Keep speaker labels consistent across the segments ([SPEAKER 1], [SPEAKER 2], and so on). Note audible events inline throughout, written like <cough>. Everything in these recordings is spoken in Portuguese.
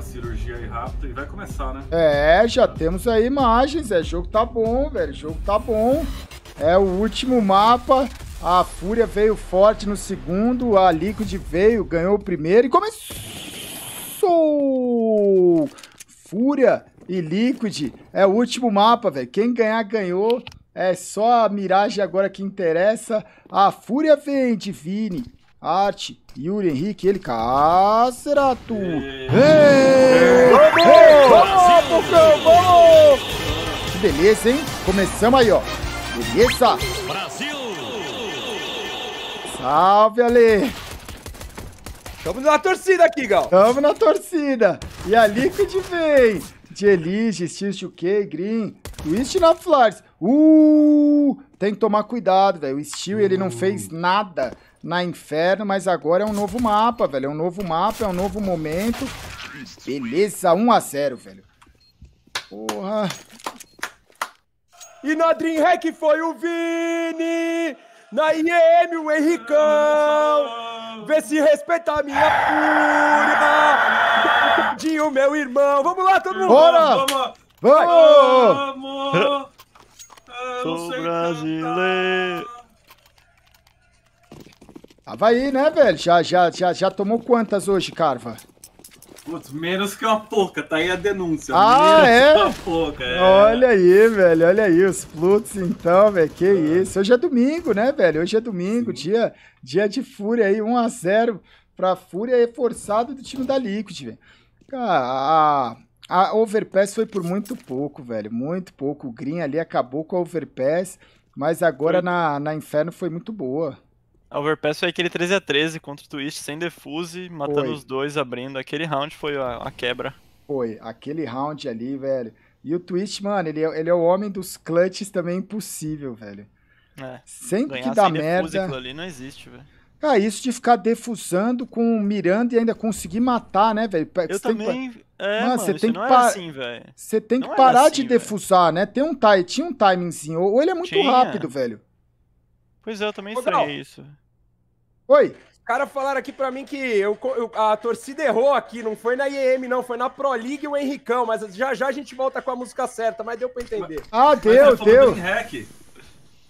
[SPEAKER 1] uma cirurgia aí rápida e vai começar, né?
[SPEAKER 2] É, já temos aí imagens, é, jogo tá bom, velho, jogo tá bom. É o último mapa, a Fúria veio forte no segundo, a Liquid veio, ganhou o primeiro e começou! Fúria e Liquid, é o último mapa, velho, quem ganhar, ganhou. É só a miragem agora que interessa. A Fúria vem, Divine. Arte, Yuri Henrique, ele Cacerato. Vamos! Vamos, Vamos! Que beleza, hein? Começamos aí, ó. Beleza? Brasil! Salve, Ale! Tamo na torcida aqui, Gal. Tamo na torcida. E a Liquid vem. De Elige, Steel Green, Twist na Flars. Uh! Tem que tomar cuidado, velho. O Steel, ele não hum. fez nada na Inferno, mas agora é um novo mapa, velho. É um novo mapa, é um novo momento. Beleza, 1x0, velho. Porra.
[SPEAKER 3] E na DreamHack foi o Vini! Na IEM, o Henricão! Vê se respeita a minha fúria! Dinho, meu irmão! Vamos lá, todo mundo! Bora! Vamos! Vamos!
[SPEAKER 2] Vamos. Sou brasileiro! Tava aí, né, velho? Já, já, já, já tomou quantas hoje, Carva?
[SPEAKER 1] Putz, menos que uma pouca, tá aí a denúncia. Ah, menos é? Que uma pouca, é? Olha
[SPEAKER 2] aí, velho, olha aí os plutos então, velho, que ah. isso. Hoje é domingo, né, velho? Hoje é domingo, dia, dia de Fúria aí, 1x0 pra Fúria reforçado do time da Liquid, velho. Cara, a, a Overpass foi por muito pouco, velho, muito pouco. O Green ali acabou com a Overpass, mas agora na, na Inferno foi muito boa.
[SPEAKER 4] A Overpass foi aquele 13x13 contra o Twist sem defuse, matando foi. os dois, abrindo. Aquele round foi a, a, quebra.
[SPEAKER 2] Foi, aquele round ali, velho. E o Twist, mano, ele é, ele é o homem dos clutches também impossível, velho.
[SPEAKER 4] É. Sempre que dá merda. ali não existe, velho.
[SPEAKER 2] Cara, ah, isso de ficar defusando com mirando e ainda conseguir matar, né, velho? Eu também... Que... É, mano, você tem que parar. É, é assim, velho. Você tem que é parar assim, de véio. defusar, né? Tem um time, tinha um timingzinho. Ou ele é muito Tinha. rápido, velho.
[SPEAKER 3] Pois é, eu também estranhei isso. Oi. Os caras falaram aqui para mim que eu, eu, a torcida errou aqui, não foi na IEM, não, foi na Pro League o Henricão, mas já já a gente volta com a música certa, mas deu para entender. Ah, deu, deu.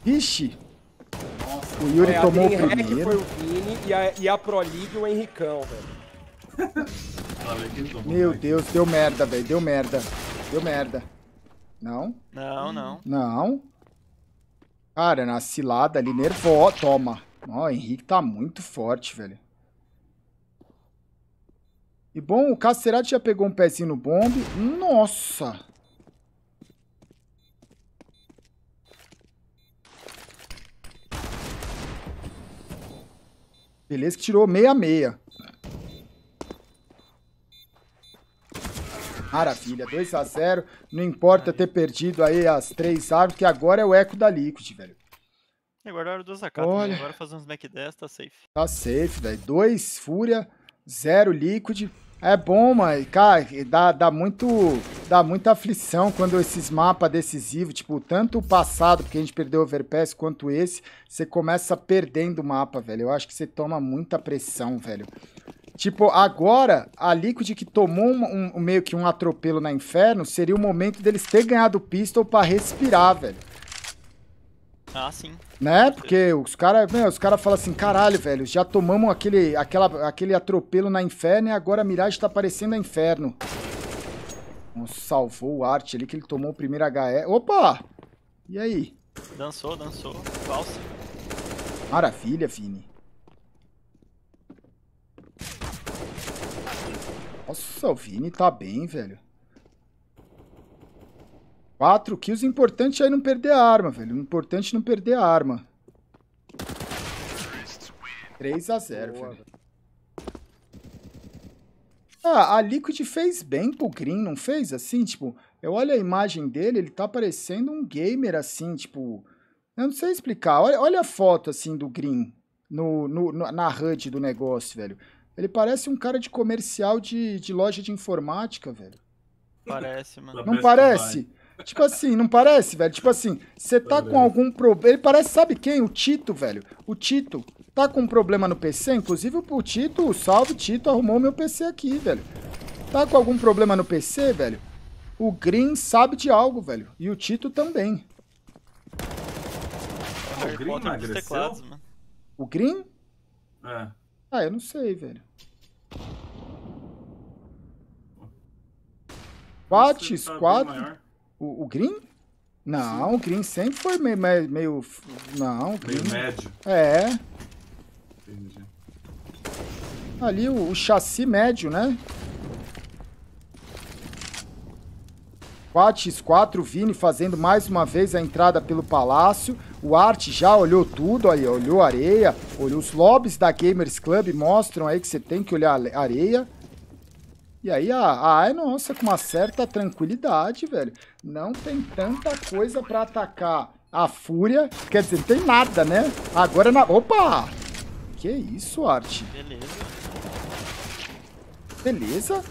[SPEAKER 2] Ixi. Nossa, o Yuri é, tomou o primeiro. Foi o
[SPEAKER 3] Vini e a, e a Pro League o Henricão, velho.
[SPEAKER 2] <laughs> Meu Deus, deu merda, velho, deu merda. Deu merda. Não?
[SPEAKER 3] Não, não.
[SPEAKER 2] Não. Cara, na cilada ali, nervosa. Toma. Ó, o Henrique tá muito forte, velho. E bom, o Cacerati já pegou um pezinho no bombe. Nossa! Beleza que tirou meia-meia. Maravilha, 2x0. Não importa ter perdido aí as três árvores, que agora é o eco da Liquid, velho.
[SPEAKER 4] Agora era duas AK Olha... agora fazer uns Mac 10, tá safe.
[SPEAKER 2] Tá safe, velho. Dois Fúria, zero Liquid. É bom, mas, cara, dá, dá, muito, dá muita aflição quando esses mapas decisivos, tipo, tanto o passado, porque a gente perdeu o Overpass, quanto esse, você começa perdendo o mapa, velho. Eu acho que você toma muita pressão, velho. Tipo, agora, a Liquid que tomou um, um meio que um atropelo na Inferno, seria o momento deles ter ganhado o Pistol para respirar, velho. Ah, sim. Né? Porque os caras, os caras falam assim, caralho, velho, já tomamos aquele, aquela, aquele atropelo na Inferno e agora a Mirage tá parecendo a Inferno. Nossa, salvou o Art ali que ele tomou o primeiro HE. Opa! E aí?
[SPEAKER 4] Dançou, dançou. Valsa.
[SPEAKER 2] Maravilha, Vini. Nossa, o Vini tá bem, velho. Quatro kills, importante é não perder a arma, velho. Importante é não perder a arma. 3 a 0 Boa. velho. Ah, a Liquid fez bem pro Green, não fez? Assim, tipo, eu olho a imagem dele, ele tá parecendo um gamer, assim, tipo... Eu não sei explicar. Olha, olha a foto, assim, do Green no, no, na HUD do negócio, velho. Ele parece um cara de comercial de, de loja de informática, velho.
[SPEAKER 4] Parece, mano. Não parece?
[SPEAKER 2] Tipo assim, não parece, velho? Tipo assim, você tá com algum problema. Ele parece, sabe quem? O Tito, velho. O Tito tá com um problema no PC. Inclusive, o Tito, o salve Tito, arrumou meu PC aqui, velho. Tá com algum problema no PC, velho? O Green sabe de algo, velho. E o Tito também.
[SPEAKER 1] Ah, o Green emagreceu?
[SPEAKER 2] O Green? É. Ah, eu não sei, velho. Quatro, tá quatro. O, o Green? Não, Sim. o Green sempre foi meio. meio, não, Green... Meio médio. É. Entendi. Ali o, o chassi médio, né? 4x4, Vini fazendo mais uma vez a entrada pelo palácio. O Art já olhou tudo, aí, olhou areia, olhou os lobbies da Gamers Club, mostram aí que você tem que olhar areia. E aí a, a nossa, com uma certa tranquilidade, velho. Não tem tanta coisa pra atacar a Fúria. Quer dizer, não tem nada, né? Agora na... Opa! Que isso, Arte?
[SPEAKER 4] Beleza.
[SPEAKER 2] Beleza.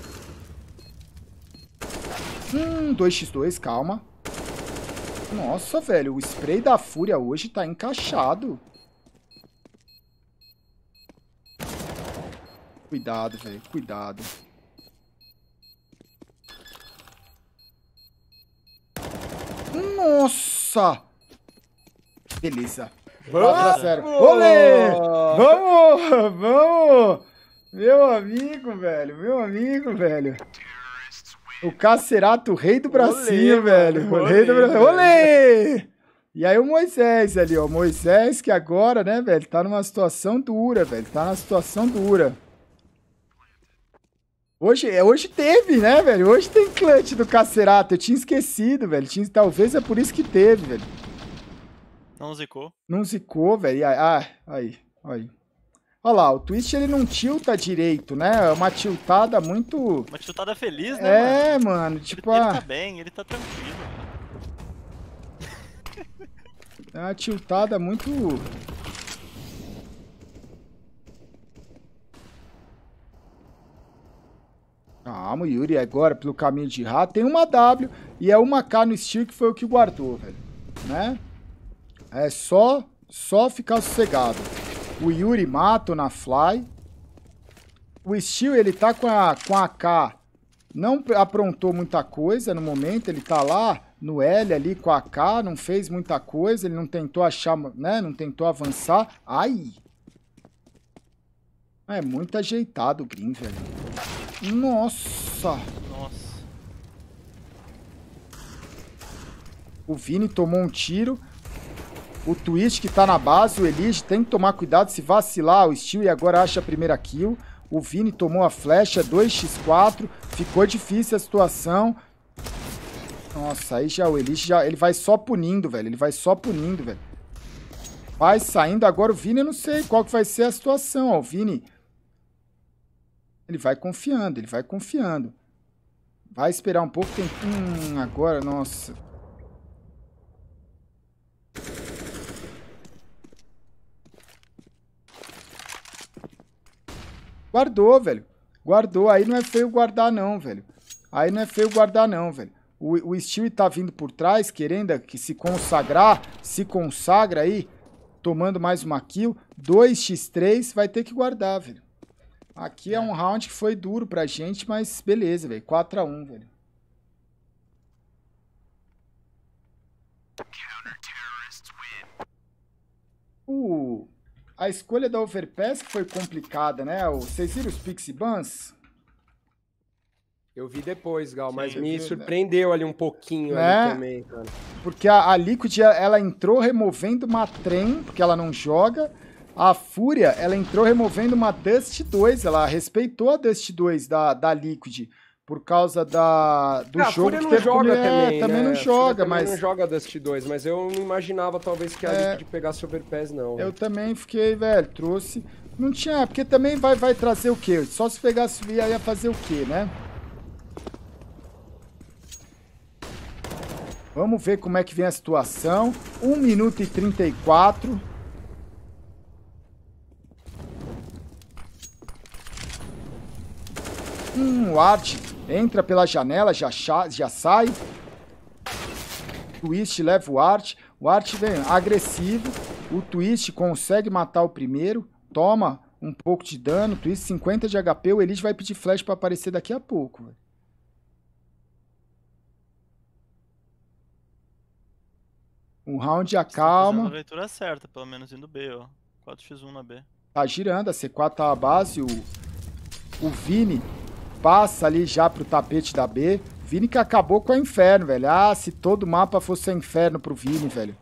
[SPEAKER 2] Hum, 2x2, calma. Nossa, velho, o spray da Fúria hoje tá encaixado. Cuidado, velho, cuidado. Nossa! Beleza. Vamos! Ah, Sério. Olê! Vamos! Vamos! Meu amigo, velho. Meu amigo, velho. O Cacerato, o rei do Brasil, olê, velho. o rei do Brasil, Olê! E aí o Moisés ali, ó. Moisés que agora, né, velho, tá numa situação dura, velho. Tá numa situação dura. Hoje, é, hoje teve, né, velho? Hoje tem clutch do Cacerato. Eu tinha esquecido, velho. Tinha, talvez é por isso que teve, velho. Não zicou. Não zicou, velho. Ah, aí, aí. Olha lá, o Twist ele não tilta direito, né? É uma tiltada muito... Uma tiltada feliz, né, É, mano, mano tipo... Ele, a... Ah. ele tá
[SPEAKER 4] bem, ele tá tranquilo.
[SPEAKER 2] É uma tiltada muito... Calma, Yuri. Agora, pelo caminho de rato, tem uma W e é uma K no Steel que foi o que guardou, velho. Né? É só, só ficar sossegado. O Yuri mata na fly. O Steel, ele tá com a, com a K. Não aprontou muita coisa no momento. Ele tá lá no L ali com a K. Não fez muita coisa. Ele não tentou achar, né? Não tentou avançar. Ai! Ah, é muito ajeitado o Green, velho. Nossa! Nossa. O Vini tomou um tiro. O Twist que tá na base, o Elige tem que tomar cuidado se vacilar o Steel e agora acha a primeira kill. O Vini tomou a flecha, 2x4. Ficou difícil a situação. Nossa, aí já o Elige já... Ele vai só punindo, velho. Ele vai só punindo, velho. Vai saindo agora o Vini. Eu não sei qual que vai ser a situação. Ó. O Vini ele vai confiando, ele vai confiando. Vai esperar um pouco, tem... Hum, agora, nossa. Guardou, velho. Guardou. Aí não é feio guardar, não, velho. Aí não é feio guardar, não, velho. O, o Stewie tá vindo por trás, querendo que se consagrar, se consagra aí, tomando mais uma kill. 2x3, vai ter que guardar, velho. Aqui é, é, um round que foi duro pra gente, mas beleza, velho. 4x1, velho. O... Uh, a escolha da Overpass foi complicada, né? Vocês viram os Pixie Buns? Eu vi depois, Gal, mas Sim, me viu, né? surpreendeu
[SPEAKER 3] né? ali um pouquinho né? também,
[SPEAKER 2] cara. Porque a, a Liquid, ela entrou removendo uma trem, porque ela não joga. A Fúria, ela entrou removendo uma Dust 2, ela respeitou a Dust 2 da, da Liquid por causa da do é, jogo que não teve joga com... também, é, também né? não joga, também mas não joga
[SPEAKER 3] Dust 2, mas eu não imaginava talvez que a é, Liquid pegasse Overpass não. Né? Eu
[SPEAKER 2] também fiquei, velho, trouxe, não tinha, porque também vai vai trazer o quê? Só se pegasse via ia fazer o quê, né? Vamos ver como é que vem a situação. 1 minuto e 34. Hum, o Art entra pela janela, já, já sai. Twist leva o Art. O Art vem agressivo. O Twist consegue matar o primeiro. Toma um pouco de dano. Twist 50 de HP. O Elite vai pedir flash para aparecer daqui a pouco. O Um round acalma. Tá a
[SPEAKER 4] leitura certa, pelo menos indo B, ó. 4x1 na B.
[SPEAKER 2] Tá girando, a C4 tá a base. O, o Vini passa ali já pro tapete da B. Vini que acabou com o Inferno, velho. Ah, se todo mapa fosse Inferno pro Vini, velho.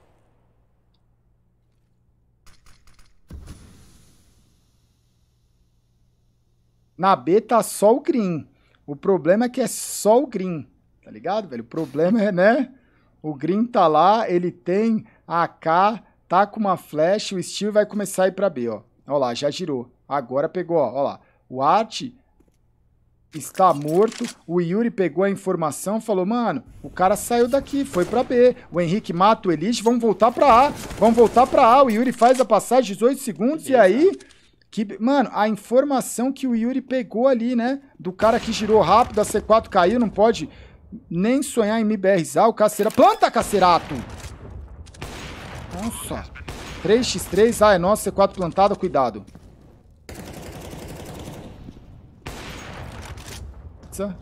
[SPEAKER 2] Na B tá só o green. O problema é que é só o green, tá ligado, velho? O problema é, né? O green tá lá, ele tem a AK, tá com uma flash, o steel vai começar a ir pra B, ó. Ó lá, já girou. Agora pegou, ó, ó lá. O art está morto. O Yuri pegou a informação, falou: "Mano, o cara saiu daqui, foi para B. O Henrique mata o Elite, vamos voltar para A. Vamos voltar para A. O Yuri faz a passagem 18 segundos Beleza. e aí que, mano, a informação que o Yuri pegou ali, né, do cara que girou rápido, a C4 caiu, não pode nem sonhar em me BRzar. Ah, o Caceira planta Cacerato. Nossa. 3x3, ah, é nossa, C4 plantada, cuidado. pizza.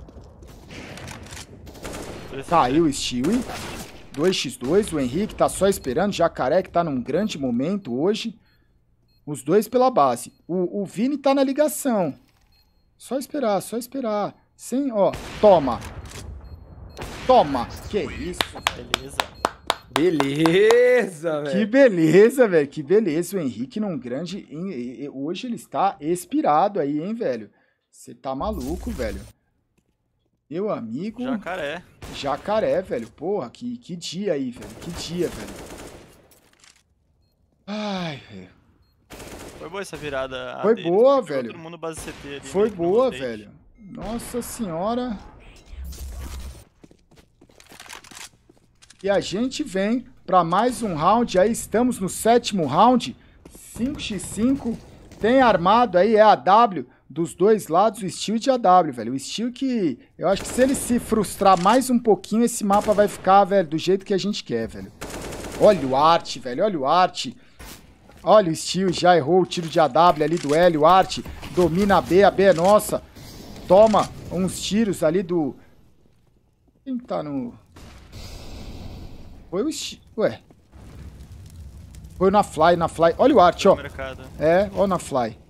[SPEAKER 2] Saiu tá o Stewie. 2x2, o Henrique tá só esperando, Jacaré que tá num grande momento hoje. Os dois pela base. O, o Vini tá na ligação. Só esperar, só esperar. Sem, ó, toma. Toma. Que isso, beleza. Beleza, velho. Que beleza, velho. Que beleza. O Henrique num grande. Hoje ele está expirado aí, hein, velho. Você tá maluco, velho. Meu amigo. Jacaré. Jacaré, velho. Porra, que, que dia aí, velho. Que dia, velho. Ai,
[SPEAKER 4] velho. Foi boa essa virada. Foi boa, velho. Todo mundo base CT ali. Né, Foi né, boa, velho.
[SPEAKER 2] Nossa senhora. E a gente vem para mais um round. Aí estamos no sétimo round. 5x5. Tem armado aí, é a W dos dois lados o Steel de AW, velho. O Steel que... Eu acho que se ele se frustrar mais um pouquinho, esse mapa vai ficar, velho, do jeito que a gente quer, velho. Olha o Art, velho. Olha o Art. Olha o Steel, já errou o tiro de AW ali do L. O Art domina a B, a B é nossa. Toma uns tiros ali do... Quem tá no... Foi o Ué. Foi na Fly, na Fly. Olha o Art, ó. É, ó na Fly.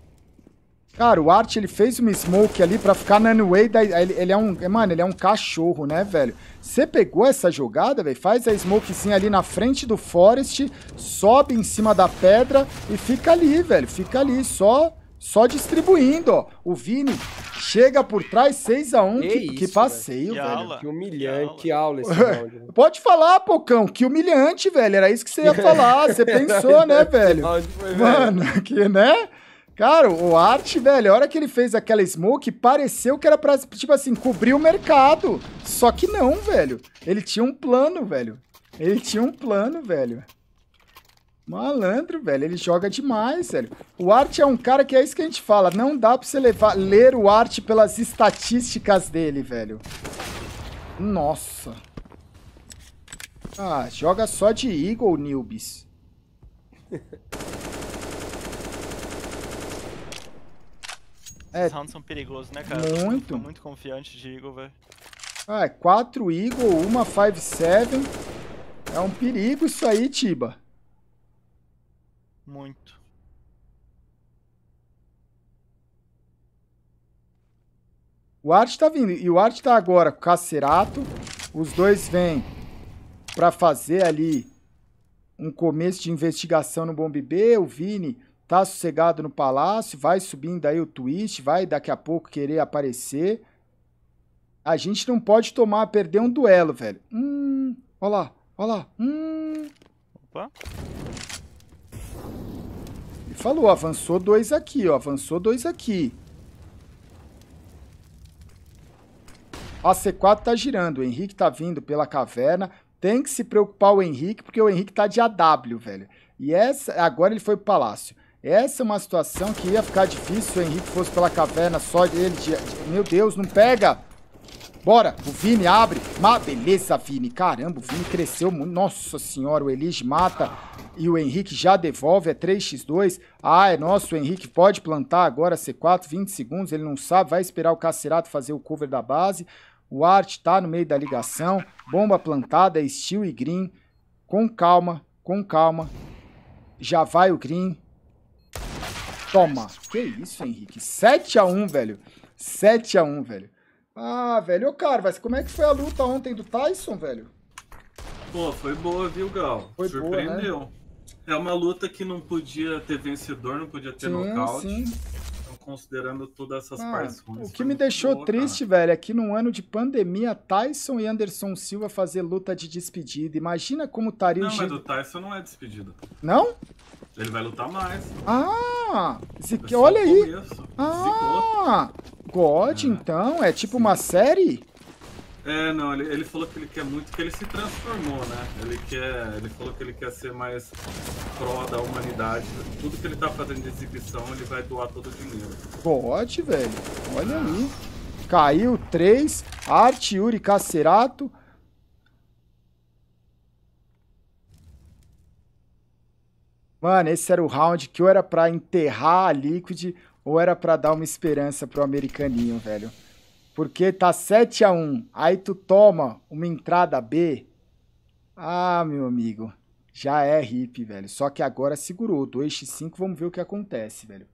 [SPEAKER 2] Cara, o Art, ele fez uma smoke ali pra ficar na anyway, da, ele, ele, é um, é, mano, ele é um cachorro, né, velho? Você pegou essa jogada, velho? Faz a smokezinha ali na frente do Forest, sobe em cima da pedra e fica ali, velho, fica ali, só, só distribuindo, ó. O Vini chega por trás, 6x1, que, que, que, passeio, velho. Que, velho.
[SPEAKER 3] Aula. que humilhante, que aula, que aula esse
[SPEAKER 2] <laughs> Pode falar, Pocão, que humilhante, velho, era isso que você ia falar, você <laughs> pensou, né, velho? Mano, que, né? Cara, o Art, velho, a hora que ele fez aquela smoke, pareceu que era pra, tipo assim, cobrir o mercado. Só que não, velho. Ele tinha um plano, velho. Ele tinha um plano, velho. Malandro, velho. Ele joga demais, velho. O Art é um cara que é isso que a gente fala. Não dá pra você levar, ler o Art pelas estatísticas dele, velho. Nossa. Ah, joga só de Eagle, newbies. <laughs> É. Esses rounds são
[SPEAKER 4] perigosos, né, cara? Muito. Tô muito confiante de Eagle, velho.
[SPEAKER 2] Ah, é 4 Eagle, uma 5-7. É um perigo isso aí, Tiba. Muito. O Art tá vindo. E o Art tá agora com o Cacerato. Os dois vêm pra fazer ali um começo de investigação no Bomb B. O Vini tá sossegado no palácio, vai subindo aí o twist, vai daqui a pouco querer aparecer. A gente não pode tomar, perder um duelo, velho. Hum, ó lá, ó lá. Hum. Opa. Ele falou, avançou dois aqui, ó. Avançou dois aqui. A C4 tá girando, o Henrique tá vindo pela caverna. Tem que se preocupar o Henrique, porque o Henrique tá de AW, velho. E essa, agora ele foi pro palácio. Essa é uma situação que ia ficar difícil se o Henrique fosse pela caverna só dele. De, de, meu Deus, não pega! Bora, o Vini abre. Mas beleza, Vini. Caramba, o Vini cresceu muito. Nossa senhora, o Elige mata e o Henrique já devolve. É 3x2. Ah, é nosso. O Henrique pode plantar agora C4, 20 segundos. Ele não sabe. Vai esperar o Cacerato fazer o cover da base. O Art tá no meio da ligação. Bomba plantada, é Steel e Green. Com calma, com calma. Já vai o Green. Toma. Que isso, Henrique. 7x1, velho. 7x1, velho. Ah, velho. Ô, cara, como é que foi a luta ontem do Tyson, velho?
[SPEAKER 1] Pô, foi boa, viu, Gal? Foi Surpreendeu. Boa, né? É uma luta que não podia ter vencedor, não podia ter sim, nocaute. Sim considerando todas essas ah, partes
[SPEAKER 2] ruins. O que me deixou boa, triste, cara. velho, é que num ano de pandemia, Tyson e Anderson Silva fazer luta de despedida. Imagina como estaria o Não, mas o
[SPEAKER 1] Tyson não é despedida. Não? Ele vai lutar mais.
[SPEAKER 2] Ah! Zique, olha aí. Ah! God, é. então? É tipo Sim. uma série?
[SPEAKER 1] É, não, ele, ele falou que ele quer muito que ele se transformou, né? Ele quer. Ele falou que ele quer ser mais pró da humanidade. Tudo que ele tá fazendo de exibição, ele vai doar todo o dinheiro.
[SPEAKER 2] Pode, velho. Olha aí. Caiu três, Arte, Yuri Cacerato. Mano, esse era o round que ou era pra enterrar a Liquid ou era pra dar uma esperança pro americaninho, velho porque tá 7 a 1 aí tu toma uma entrada B, ah, meu amigo, já é hip, velho. Só que agora segurou, 2x5, vamos ver o que acontece, velho.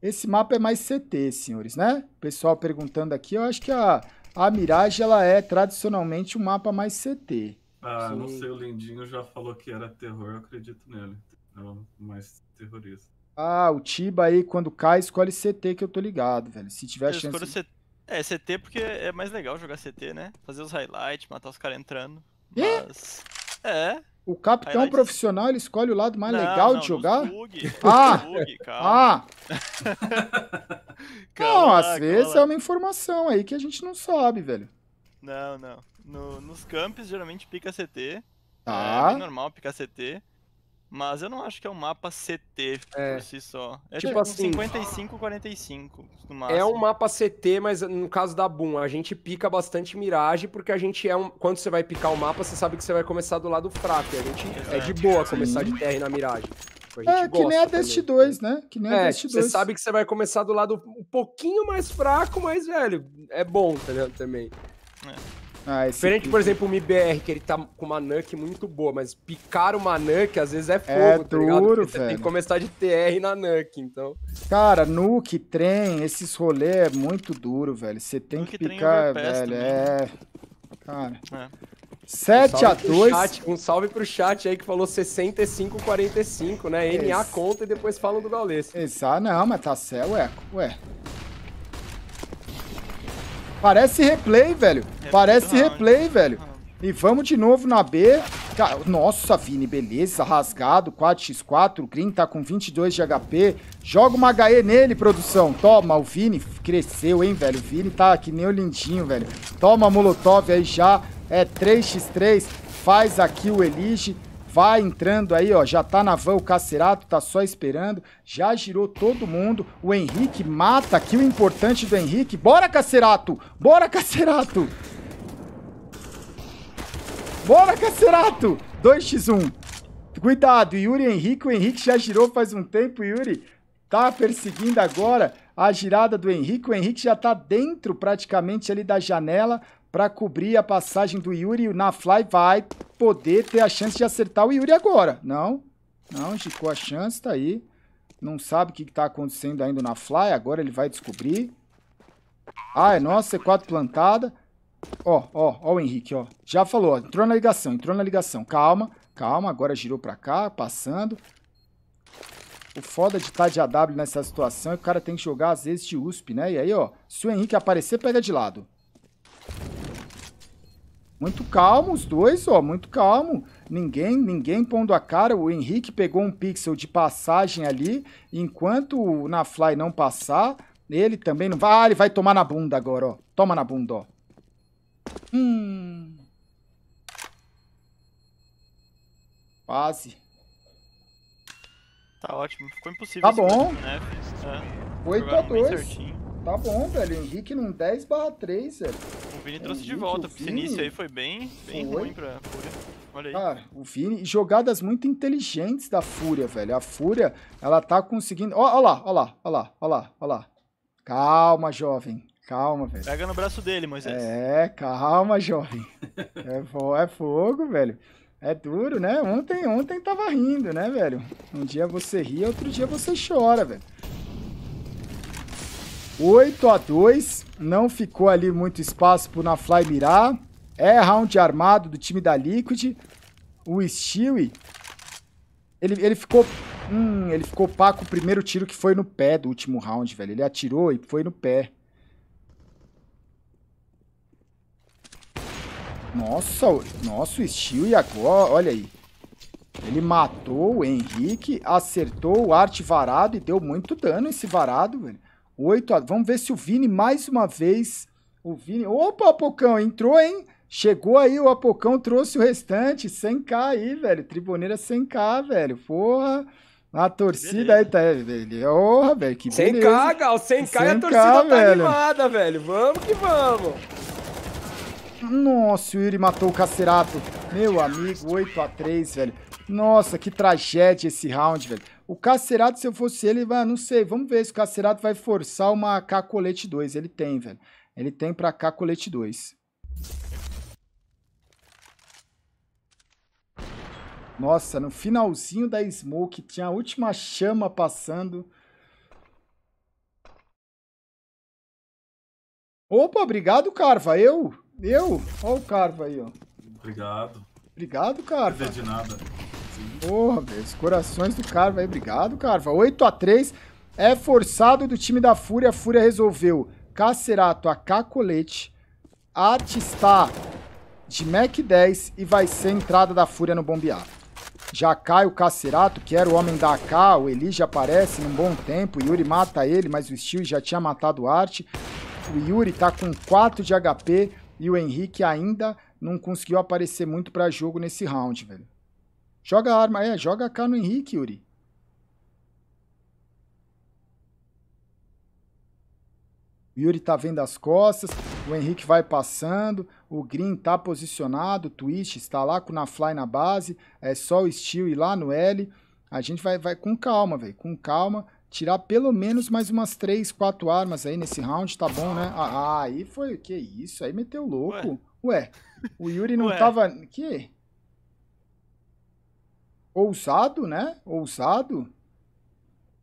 [SPEAKER 2] Esse mapa é mais CT, senhores, né? Pessoal perguntando aqui, eu acho que a, a Mirage, ela é tradicionalmente um mapa mais CT.
[SPEAKER 1] Ah, não sei, o Lindinho já falou que era terror, eu acredito nele. Não, é mais terrorista.
[SPEAKER 2] Ah, o Tiba aí, quando cai, escolhe CT, que eu tô ligado, velho. Se tiver eu chance... CT
[SPEAKER 4] é, CT porque é mais legal jogar CT, né? Fazer os highlights, matar os caras entrando. Mas. É. O capitão highlights... É
[SPEAKER 2] profissional ele escolhe o lado mais não, legal não, de jogar? Bug, <laughs> ah! Bug, calma. Ah! <laughs> calma, não, às calma. vezes é uma informação aí que a gente não sabe, velho.
[SPEAKER 4] Não, não. No, nos campos geralmente pica CT. É tá. É normal picar CT. Mas eu não acho que é um mapa CT é. por si só. É tipo, tipo assim, 55, 45 no máximo. É um
[SPEAKER 3] mapa CT, mas no caso da Boom, a gente pica bastante miragem, porque a gente é um. Quando você vai picar o um mapa, você sabe que você vai começar do lado fraco. E a gente Exato. é de boa começar de terra na miragem. Tipo, é, né? que nem a Dust
[SPEAKER 2] 2, né? Que nem é, a Dust 2. Você
[SPEAKER 3] sabe que você vai começar do lado um pouquinho mais fraco, mas, velho, é bom, tá ligado? Também.
[SPEAKER 2] É. Ah, Diferente, por
[SPEAKER 3] exemplo, o MBR, que ele tá com uma nuke muito boa, mas picar uma nuke às vezes é, é fogo, é tá duro, Você tem que começar de TR na nuke, então.
[SPEAKER 2] Cara, nuke, trem, esses rolê é muito duro, velho. Você tem nuke, que picar, trem, velho. É. Né? Cara. É. 7 um a 2 chat,
[SPEAKER 3] Um salve pro chat aí que falou 65-45, né? Esse... NA conta e depois falam do Gaules.
[SPEAKER 2] Exato, não, mas tá certo, ué. Ué. Parece replay, velho. É Parece replay, velho. E vamos de novo na B. Nossa, Vini, beleza. Rasgado, 4x4. O Green tá com 22 de HP. Joga uma HE nele, produção. Toma, o Vini cresceu, hein, velho. O Vini tá que nem o lindinho, velho. Toma, Molotov aí já. É 3x3. Faz aqui o Elige. Vai entrando aí, ó. Já tá na van o Cacerato, tá só esperando. Já girou todo mundo. O Henrique mata aqui o importante do Henrique. Bora, Cacerato! Bora, Cacerato! Bora, Cacerato! 2x1. Cuidado, Yuri Henrique. O Henrique já girou faz um tempo, Yuri. Tá perseguindo agora a girada do Henrique. O Henrique já tá dentro praticamente ali da janela para cobrir a passagem do Yuri na Fly vai poder ter a chance de acertar o Yuri agora. Não, não, ficou a chance, tá aí. Não sabe o que está acontecendo ainda na Fly, agora ele vai descobrir. Ah, é nossa, C4 é plantada. Ó, ó, ó o Henrique, ó. Já falou, ó, entrou na ligação, entrou na ligação. Calma, calma, agora girou para cá, passando. O foda de estar de AW nessa situação é que o cara tem que jogar às vezes de USP, né? E aí, ó, se o Henrique aparecer, pega de lado. Muito calmo os dois, ó, muito calmo. Ninguém, ninguém pondo a cara. O Henrique pegou um pixel de passagem ali, enquanto na fly não passar, ele também não vai, ah, ele vai tomar na bunda agora, ó. Toma na bunda, ó. Hum. Quase. Tá ótimo, ficou impossível. Tá bom. Foi né? pra dois. a 2. Tá bom, velho. Henrique num 10 barra 3, velho. O Vini
[SPEAKER 4] trouxe Henrique, de volta, o esse início aí foi bem, bem foi. ruim pra Fúria. Olha aí.
[SPEAKER 2] Cara, o Vini, jogadas muito inteligentes da Fúria, velho. A Fúria, ela tá conseguindo... Ó, ó lá, ó lá, ó lá, ó lá, ó lá. Calma, jovem. Calma, velho. Pega no braço dele, Moisés. É, calma, jovem. <laughs> é, fogo, é fogo, velho. É duro, né? Ontem, ontem tava rindo, né, velho? Um dia você ri, outro dia você chora, velho. 8 a 2 não ficou ali muito espaço para o Nafly mirar. É round armado do time da Liquid. O Stewie, ele, ele ficou... Hum, ele ficou com o primeiro tiro que foi no pé do último round, velho. Ele atirou e foi no pé. Nossa, nossa, o Stewie agora, olha aí. Ele matou o Henrique, acertou o arte varado e deu muito dano esse varado, velho. 8 a... Vamos ver se o Vini mais uma vez. O Vini. Opa, Apocão, entrou, hein? Chegou aí, o Apocão trouxe o restante. 100k aí, velho. Triboneira 100k, velho. Porra. A torcida aí tá. Velho. Porra, velho. Que beleza. 100k, Gal. 100k, 100K e a torcida tá velho. tá animada,
[SPEAKER 3] velho. Vamos que vamos.
[SPEAKER 2] Nossa, o Yuri matou o Cacerato. Meu amigo, 8x3, velho. Nossa, que tragédia esse round, velho. O Cacerato, se eu fosse ele, vai, não sei, vamos ver se o Cacerato vai forçar uma k 2. Ele tem, velho. Ele tem pra k 2. Nossa, no finalzinho da Smoke, tinha a última chama passando. Opa, obrigado, Carva. Eu? Eu? Olha o Carva aí, ó.
[SPEAKER 1] Obrigado.
[SPEAKER 2] Obrigado, Carva. Não de nada. Porra, velho. Os corações do Carva aí. Obrigado, Carva. 8x3. É forçado do time da Fúria. A Fúria resolveu Cacerato, a Arte está de Mac 10 e vai ser entrada da Fúria no bombear. Já cai o Cacerato, que era o homem da AK, o Eli já aparece num bom tempo, Yuri mata ele, mas o Steel já tinha matado o Arte. O Yuri tá com 4 de HP e o Henrique ainda não conseguiu aparecer muito para jogo nesse round, velho. Joga a arma, é, joga a K no Henrique, Yuri. O Yuri tá vendo as costas, o Henrique vai passando, o Green tá posicionado, o Twist está lá com na fly na base, é só o Steel ir lá no L. A gente vai, vai com calma, velho, com calma, tirar pelo menos mais umas 3, 4 armas aí nesse round, tá bom, né? Ah, ah aí foi, que isso, aí meteu louco. Ué, Ué o Yuri não Ué. tava... Que? ousado, né? Ousado.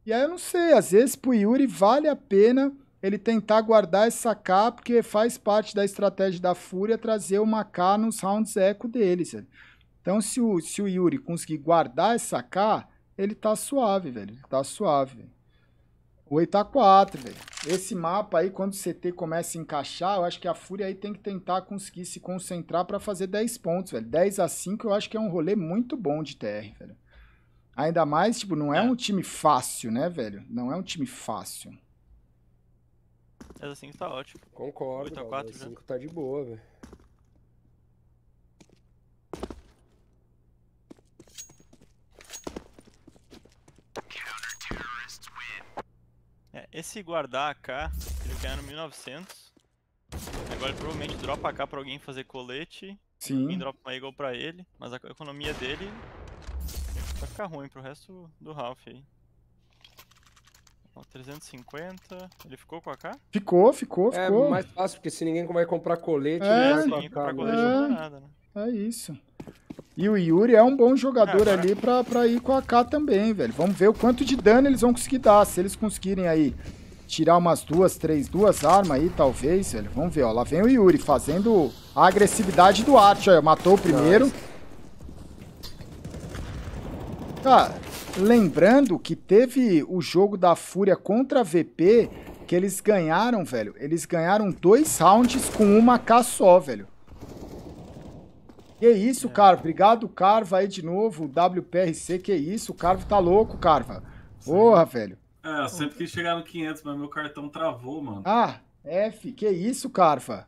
[SPEAKER 2] E aí eu não sei, às vezes pro Yuri vale a pena ele tentar guardar essa K, porque faz parte da estratégia da Fúria trazer uma K nos rounds eco deles. Velho. Então, se o, se o Yuri conseguir guardar essa K, ele tá suave, velho. Ele tá suave. Velho. 8 O 4 velho. Esse mapa aí, quando o CT começa a encaixar, eu acho que a Fúria aí tem que tentar conseguir se concentrar pra fazer 10 pontos, velho. 10 a 5 eu acho que é um rolê muito bom de TR, velho. Ainda mais, tipo, não é, é. um time fácil, né, velho? Não é um time fácil.
[SPEAKER 4] 10 a 5 tá ótimo. Concordo, 8 a 4, 10 a 5 né?
[SPEAKER 3] tá de boa, velho.
[SPEAKER 4] É, esse guardar AK, ele no 1900. Agora ele provavelmente dropa AK pra alguém fazer colete. Sim. Alguém dropa uma Eagle pra ele. Mas a economia dele vai ficar ruim pro resto do Ralph aí. Ó,
[SPEAKER 3] 350. Ele ficou com a AK? Ficou, ficou, é ficou. É mais fácil, porque se ninguém vai comprar colete, é, é né? não vai comprar colete é, não é nada,
[SPEAKER 2] né? É isso. E o Yuri é um bom jogador é, ali pra, pra ir com a K também, velho. Vamos ver o quanto de dano eles vão conseguir dar. Se eles conseguirem aí tirar umas duas, três, duas armas aí, talvez, velho. Vamos ver, ó. Lá vem o Yuri fazendo a agressividade do ó. Matou o primeiro. Cara, lembrando que teve o jogo da Fúria contra a VP que eles ganharam, velho. Eles ganharam dois rounds com uma K só, velho. Que isso, Carva. Obrigado, Carva, aí de novo. WPRC, que isso. O Carva tá louco, Carva. Porra, velho.
[SPEAKER 1] É, eu sempre quis chegar no 500, mas meu cartão travou, mano.
[SPEAKER 2] Ah, F, que isso, Carva.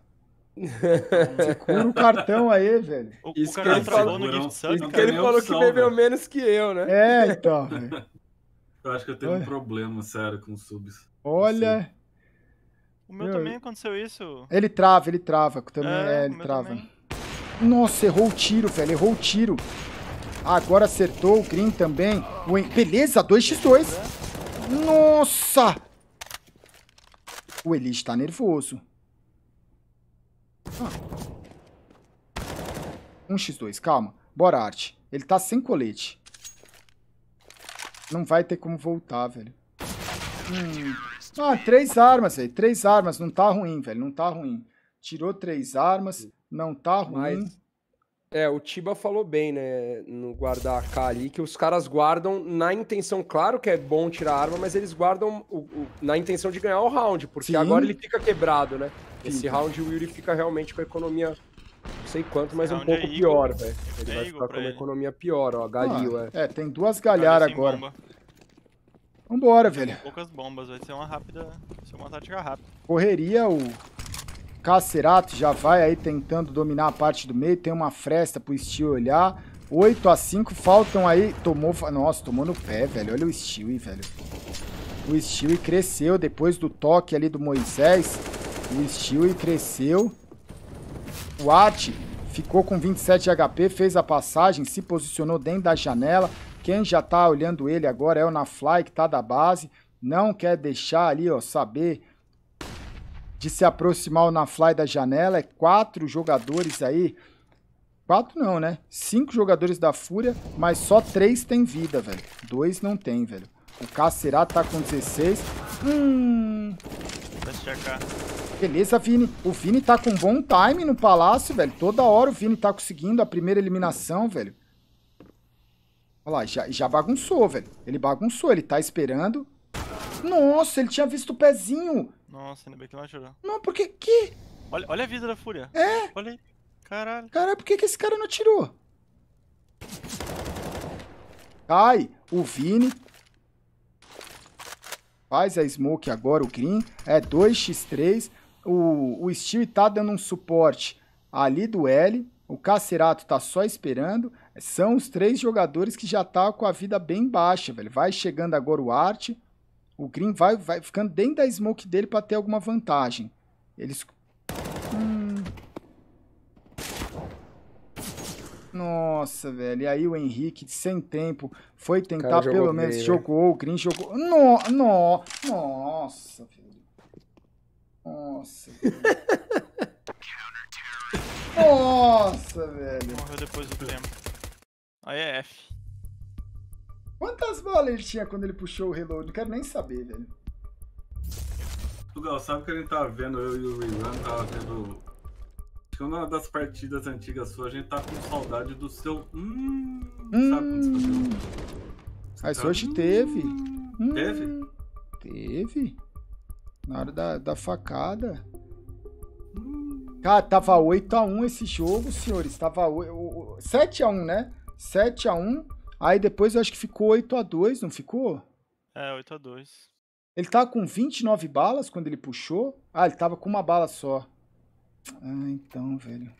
[SPEAKER 2] <laughs> Segura o cartão aí, velho.
[SPEAKER 1] O, isso o que ele falou no Gift Isso que ele falou que bebeu velho.
[SPEAKER 2] menos que eu, né? É, então.
[SPEAKER 1] eu acho que eu tenho Olha. um problema, sério, com subs.
[SPEAKER 2] Olha... O meu, meu, também aconteceu isso. Ele trava, ele trava. Também, é, é ele trava. Também. Nossa, errou o tiro, velho. Errou o tiro. Agora acertou o green também. Beleza, 2x2. Nossa! O Eli está nervoso. Ah. 1x2, calma. Bora, Arte. Ele tá sem colete. Não vai ter como voltar, velho. Hum. Ah, três armas, velho. Três armas. Não tá ruim, velho. Não tá ruim. Tirou três armas. Não tá ruim. Mas,
[SPEAKER 3] é, o Tiba falou bem, né, no guardar a K ali, que os caras guardam na intenção, claro que é bom tirar a arma, mas eles guardam o, o, na intenção de ganhar o round, porque Sim. agora ele fica quebrado, né? Esse round o Yuri fica realmente com a economia não sei quanto, mas um é pouco é pior, velho. Ele é vai ficar com uma ele. economia pior, ó, Galil, ah, é.
[SPEAKER 2] É, tem duas galhar agora. Bomba. Vambora, velho. Poucas bombas,
[SPEAKER 4] vai ser uma rápida, vai ser uma tática rápida.
[SPEAKER 2] Correria o Cacerato já vai aí tentando dominar a parte do meio. Tem uma fresta pro Steel olhar. 8 a 5 faltam aí. Tomou. Nossa, tomou no pé, velho. Olha o Stewie, velho. O Steel cresceu depois do toque ali do Moisés. O Steel cresceu. O Art ficou com 27 de HP, fez a passagem, se posicionou dentro da janela. Quem já tá olhando ele agora é o Nafly, que tá da base. Não quer deixar ali, ó, saber de se aproximar na fly da janela. É quatro jogadores aí. Quatro não, né? Cinco jogadores da Fúria, mas só três tem vida, velho. Dois não tem, velho. O Cacerá tá com 16. Hum. Beleza, Vini. O Vini tá com bom time no palácio, velho. Toda hora o Vini tá conseguindo a primeira eliminação, velho. Olha lá, já, já bagunçou, velho. Ele bagunçou, ele tá esperando. Nossa, ele tinha visto o pezinho.
[SPEAKER 4] Nossa, ainda bem que não atirou.
[SPEAKER 2] Não, porque que?
[SPEAKER 4] Olha, olha a vida da fúria. É?
[SPEAKER 2] Olha aí. Caralho. Caralho, por que, que esse cara não atirou? Ai, o Vini. Faz a smoke agora, o Green. É 2x3. O, o Steel tá dando um suporte ali do L. O Cacerato tá só esperando. São os três jogadores que já tá com a vida bem baixa, velho. Vai chegando agora o Arte. O Green vai, vai ficando dentro da smoke dele para ter alguma vantagem. Eles... Hum... Nossa, velho. E aí o Henrique, sem tempo, foi tentar pelo menos. Bem, né? jogou, o Green jogou. No, no, nossa, velho. Nossa, velho. <laughs> nossa, velho. Morreu
[SPEAKER 4] depois do tempo. Aí é F.
[SPEAKER 2] Quantas bolas ele tinha quando ele puxou o reload? Não quero nem saber, velho.
[SPEAKER 1] Tugal, sabe que a gente tava tá vendo, eu e o Rizan tava tá vendo. Acho que uma das partidas antigas suas, a gente tá com saudade do seu. Hum.
[SPEAKER 2] hum. Sabe quando você fazia? Mas tá... hoje teve. Hum. Teve? Teve. Na hora da, da facada. Hum. Cara, tava 8x1 esse jogo, senhores. Tava 7x1, né? 7x1. Aí depois eu acho que ficou 8 a 2 não ficou?
[SPEAKER 4] É, 8 a 2
[SPEAKER 2] Ele tava com 29 balas quando ele puxou. Ah, ele tava com uma bala só. Ah, então, velho.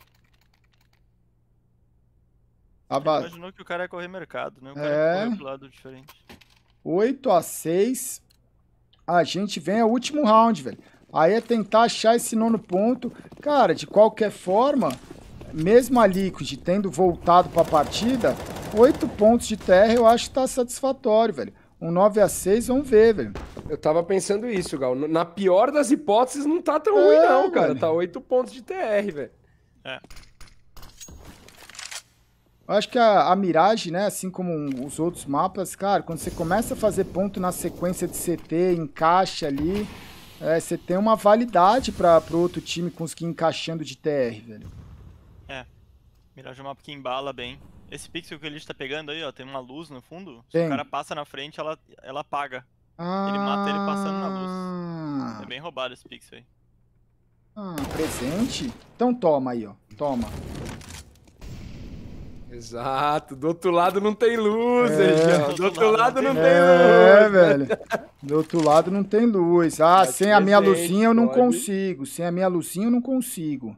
[SPEAKER 2] A ba... Imaginou
[SPEAKER 4] que o cara ia correr mercado, né? O cara é... correu pro lado diferente.
[SPEAKER 2] 8 a 6 A gente vem ao último round, velho. Aí é tentar achar esse nono ponto. Cara, de qualquer forma, mesmo a Liquid tendo voltado para a partida, oito pontos de terra eu acho que tá satisfatório, velho. Um 9 a 6 vamos ver, velho. Eu tava pensando isso,
[SPEAKER 3] Gal. Na pior das hipóteses, não tá tão é, ruim, não, cara. Velho. Tá oito pontos de TR, velho.
[SPEAKER 2] É. Eu acho que a, a, Mirage, né, assim como os outros mapas, cara, quando você começa a fazer ponto na sequência de CT, encaixa ali, é, você tem uma validade para o outro time conseguir encaixando de TR, velho.
[SPEAKER 4] Miragem é um mapa que embala bem. Esse pixel que ele está pegando aí, ó, tem uma luz no fundo. Tem. Se o cara passa na frente, ela, ela apaga.
[SPEAKER 2] Ah... Ele mata ele passando na luz. Ah. É
[SPEAKER 4] bem roubado esse pixel aí.
[SPEAKER 2] Ah, presente? Então toma aí, ó. Toma. Exato, do outro lado não tem
[SPEAKER 3] luz, é, do, do outro lado, lado não tem, não tem é, luz. É, velho.
[SPEAKER 2] Do outro lado não tem luz. Ah, sem a minha luzinha eu não pode. consigo. Sem a minha luzinha eu não consigo.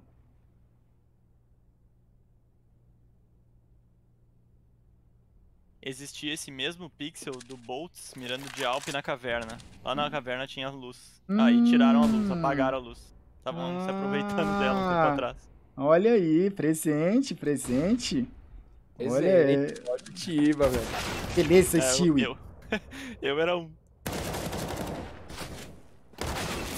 [SPEAKER 4] existia esse mesmo pixel do Boltz mirando de Alp na caverna. Lá na hum. caverna tinha luz. Hum. Aí tiraram a luz, apagaram a luz. Estavam ah, se aproveitando dela um tempo atrás.
[SPEAKER 2] Olha aí, presente, presente. presente olha é.
[SPEAKER 4] tiba velho.
[SPEAKER 2] Beleza, é, Stewie. Eu, <laughs> eu era um.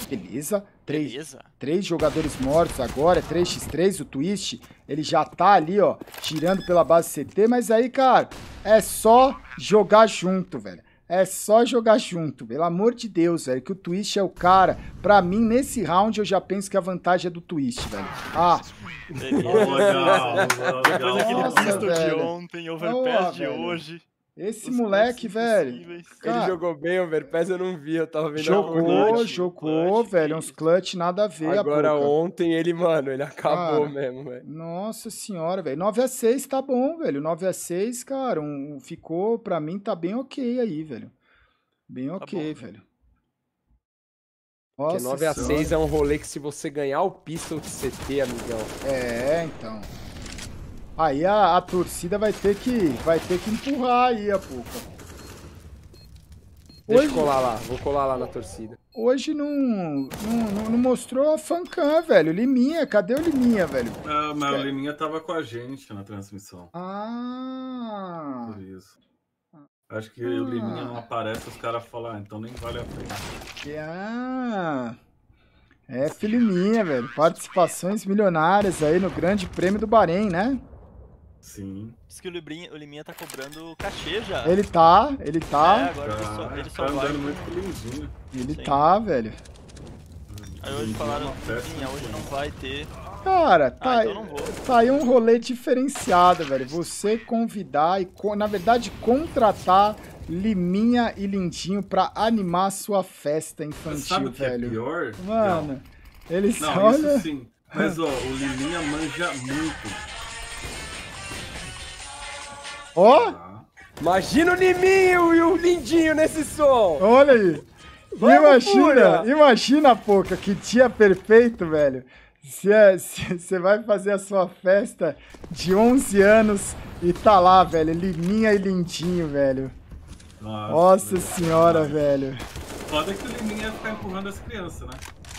[SPEAKER 2] Beleza. Três, Beleza. Três jogadores mortos agora, 3x3, é o Twist, ele já tá ali, ó, tirando pela base CT, mas aí, cara, é só jogar junto, velho. É só jogar junto, pelo amor de Deus, velho, que o Twist é o cara. Pra mim, nesse round, eu já penso que a vantagem é do Twist, velho. Ah. Legal, legal. Depois daquele pisto de ontem, overpass oh, de velho. hoje. Esse Os moleque, velho. Cara, ele
[SPEAKER 3] jogou bem, Overpass, eu não vi, eu tava vendo Jogou, clutch,
[SPEAKER 2] jogou, clutch, velho. Uns clutch nada a ver. Agora a ontem
[SPEAKER 3] ele, mano, ele acabou cara, mesmo,
[SPEAKER 2] velho. Nossa senhora, velho. 9x6 tá bom, velho. 9x6, cara, um, ficou, pra mim, tá bem ok aí, velho. Bem tá ok, tá velho. Nossa Porque 9x6 é
[SPEAKER 3] um rolê que se você ganhar o pistol de CT, amigão. É, então.
[SPEAKER 2] Aí a, a, torcida vai ter que vai ter que empurrar aí a pouco. Deixa eu colar lá, vou colar lá na torcida. Hoje não, não, não mostrou a fancam, velho. Liminha, cadê o Liminha, velho?
[SPEAKER 1] Ah, mas o Liminha tava com a gente na transmissão.
[SPEAKER 2] Ah!
[SPEAKER 1] Por isso. Acho que ah. o Liminha não aparece, os caras falam, ah, então nem vale a pena.
[SPEAKER 2] Ah! É, filho velho. Participações milionárias aí no Grande Prêmio do Bahrein, né?
[SPEAKER 4] Sim. Diz que o, Librinha, o Liminha tá cobrando cachê já. Ele tá, ele tá. É, agora ah, tá, só, ele só tá vai. muito Ele Sim. tá, velho. Aí hoje é falaram, Liminha, hoje não vai ter.
[SPEAKER 2] Cara, tá, ah, então tá aí um rolê diferenciado, velho. Você convidar e, na verdade, contratar Liminha e Lindinho pra animar a sua festa infantil, Sabe o que É pior? Mano, não. eles Não, <laughs> isso sim. Mas, ó, o
[SPEAKER 1] Liminha manja muito.
[SPEAKER 2] Ó! Imagina o Niminho e o Lindinho nesse som! Olha aí! Vamos imagina, pura. imagina, Poca, que dia perfeito, velho. É, <laughs> você vai fazer a sua festa de 11 anos e tá lá, velho. Liminha e Lindinho, velho. Nossa, Nossa senhora, velho.
[SPEAKER 1] Foda que o Liminha ia ficar empurrando as crianças, né?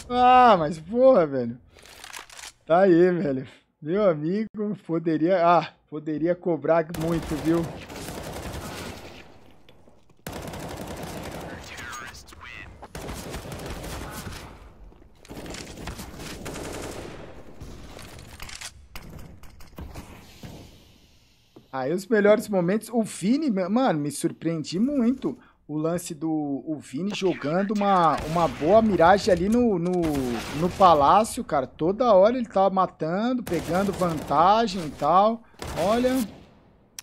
[SPEAKER 2] Ah, mas porra, velho. Tá aí, velho. Meu amigo, poderia... Ah, Poderia cobrar muito, viu? Aí os melhores momentos, o Vini, mano, me surpreendi muito o lance do o Vini jogando uma, uma boa miragem ali no, no, no palácio, cara. Toda hora ele tava tá matando, pegando vantagem e tal. Olha.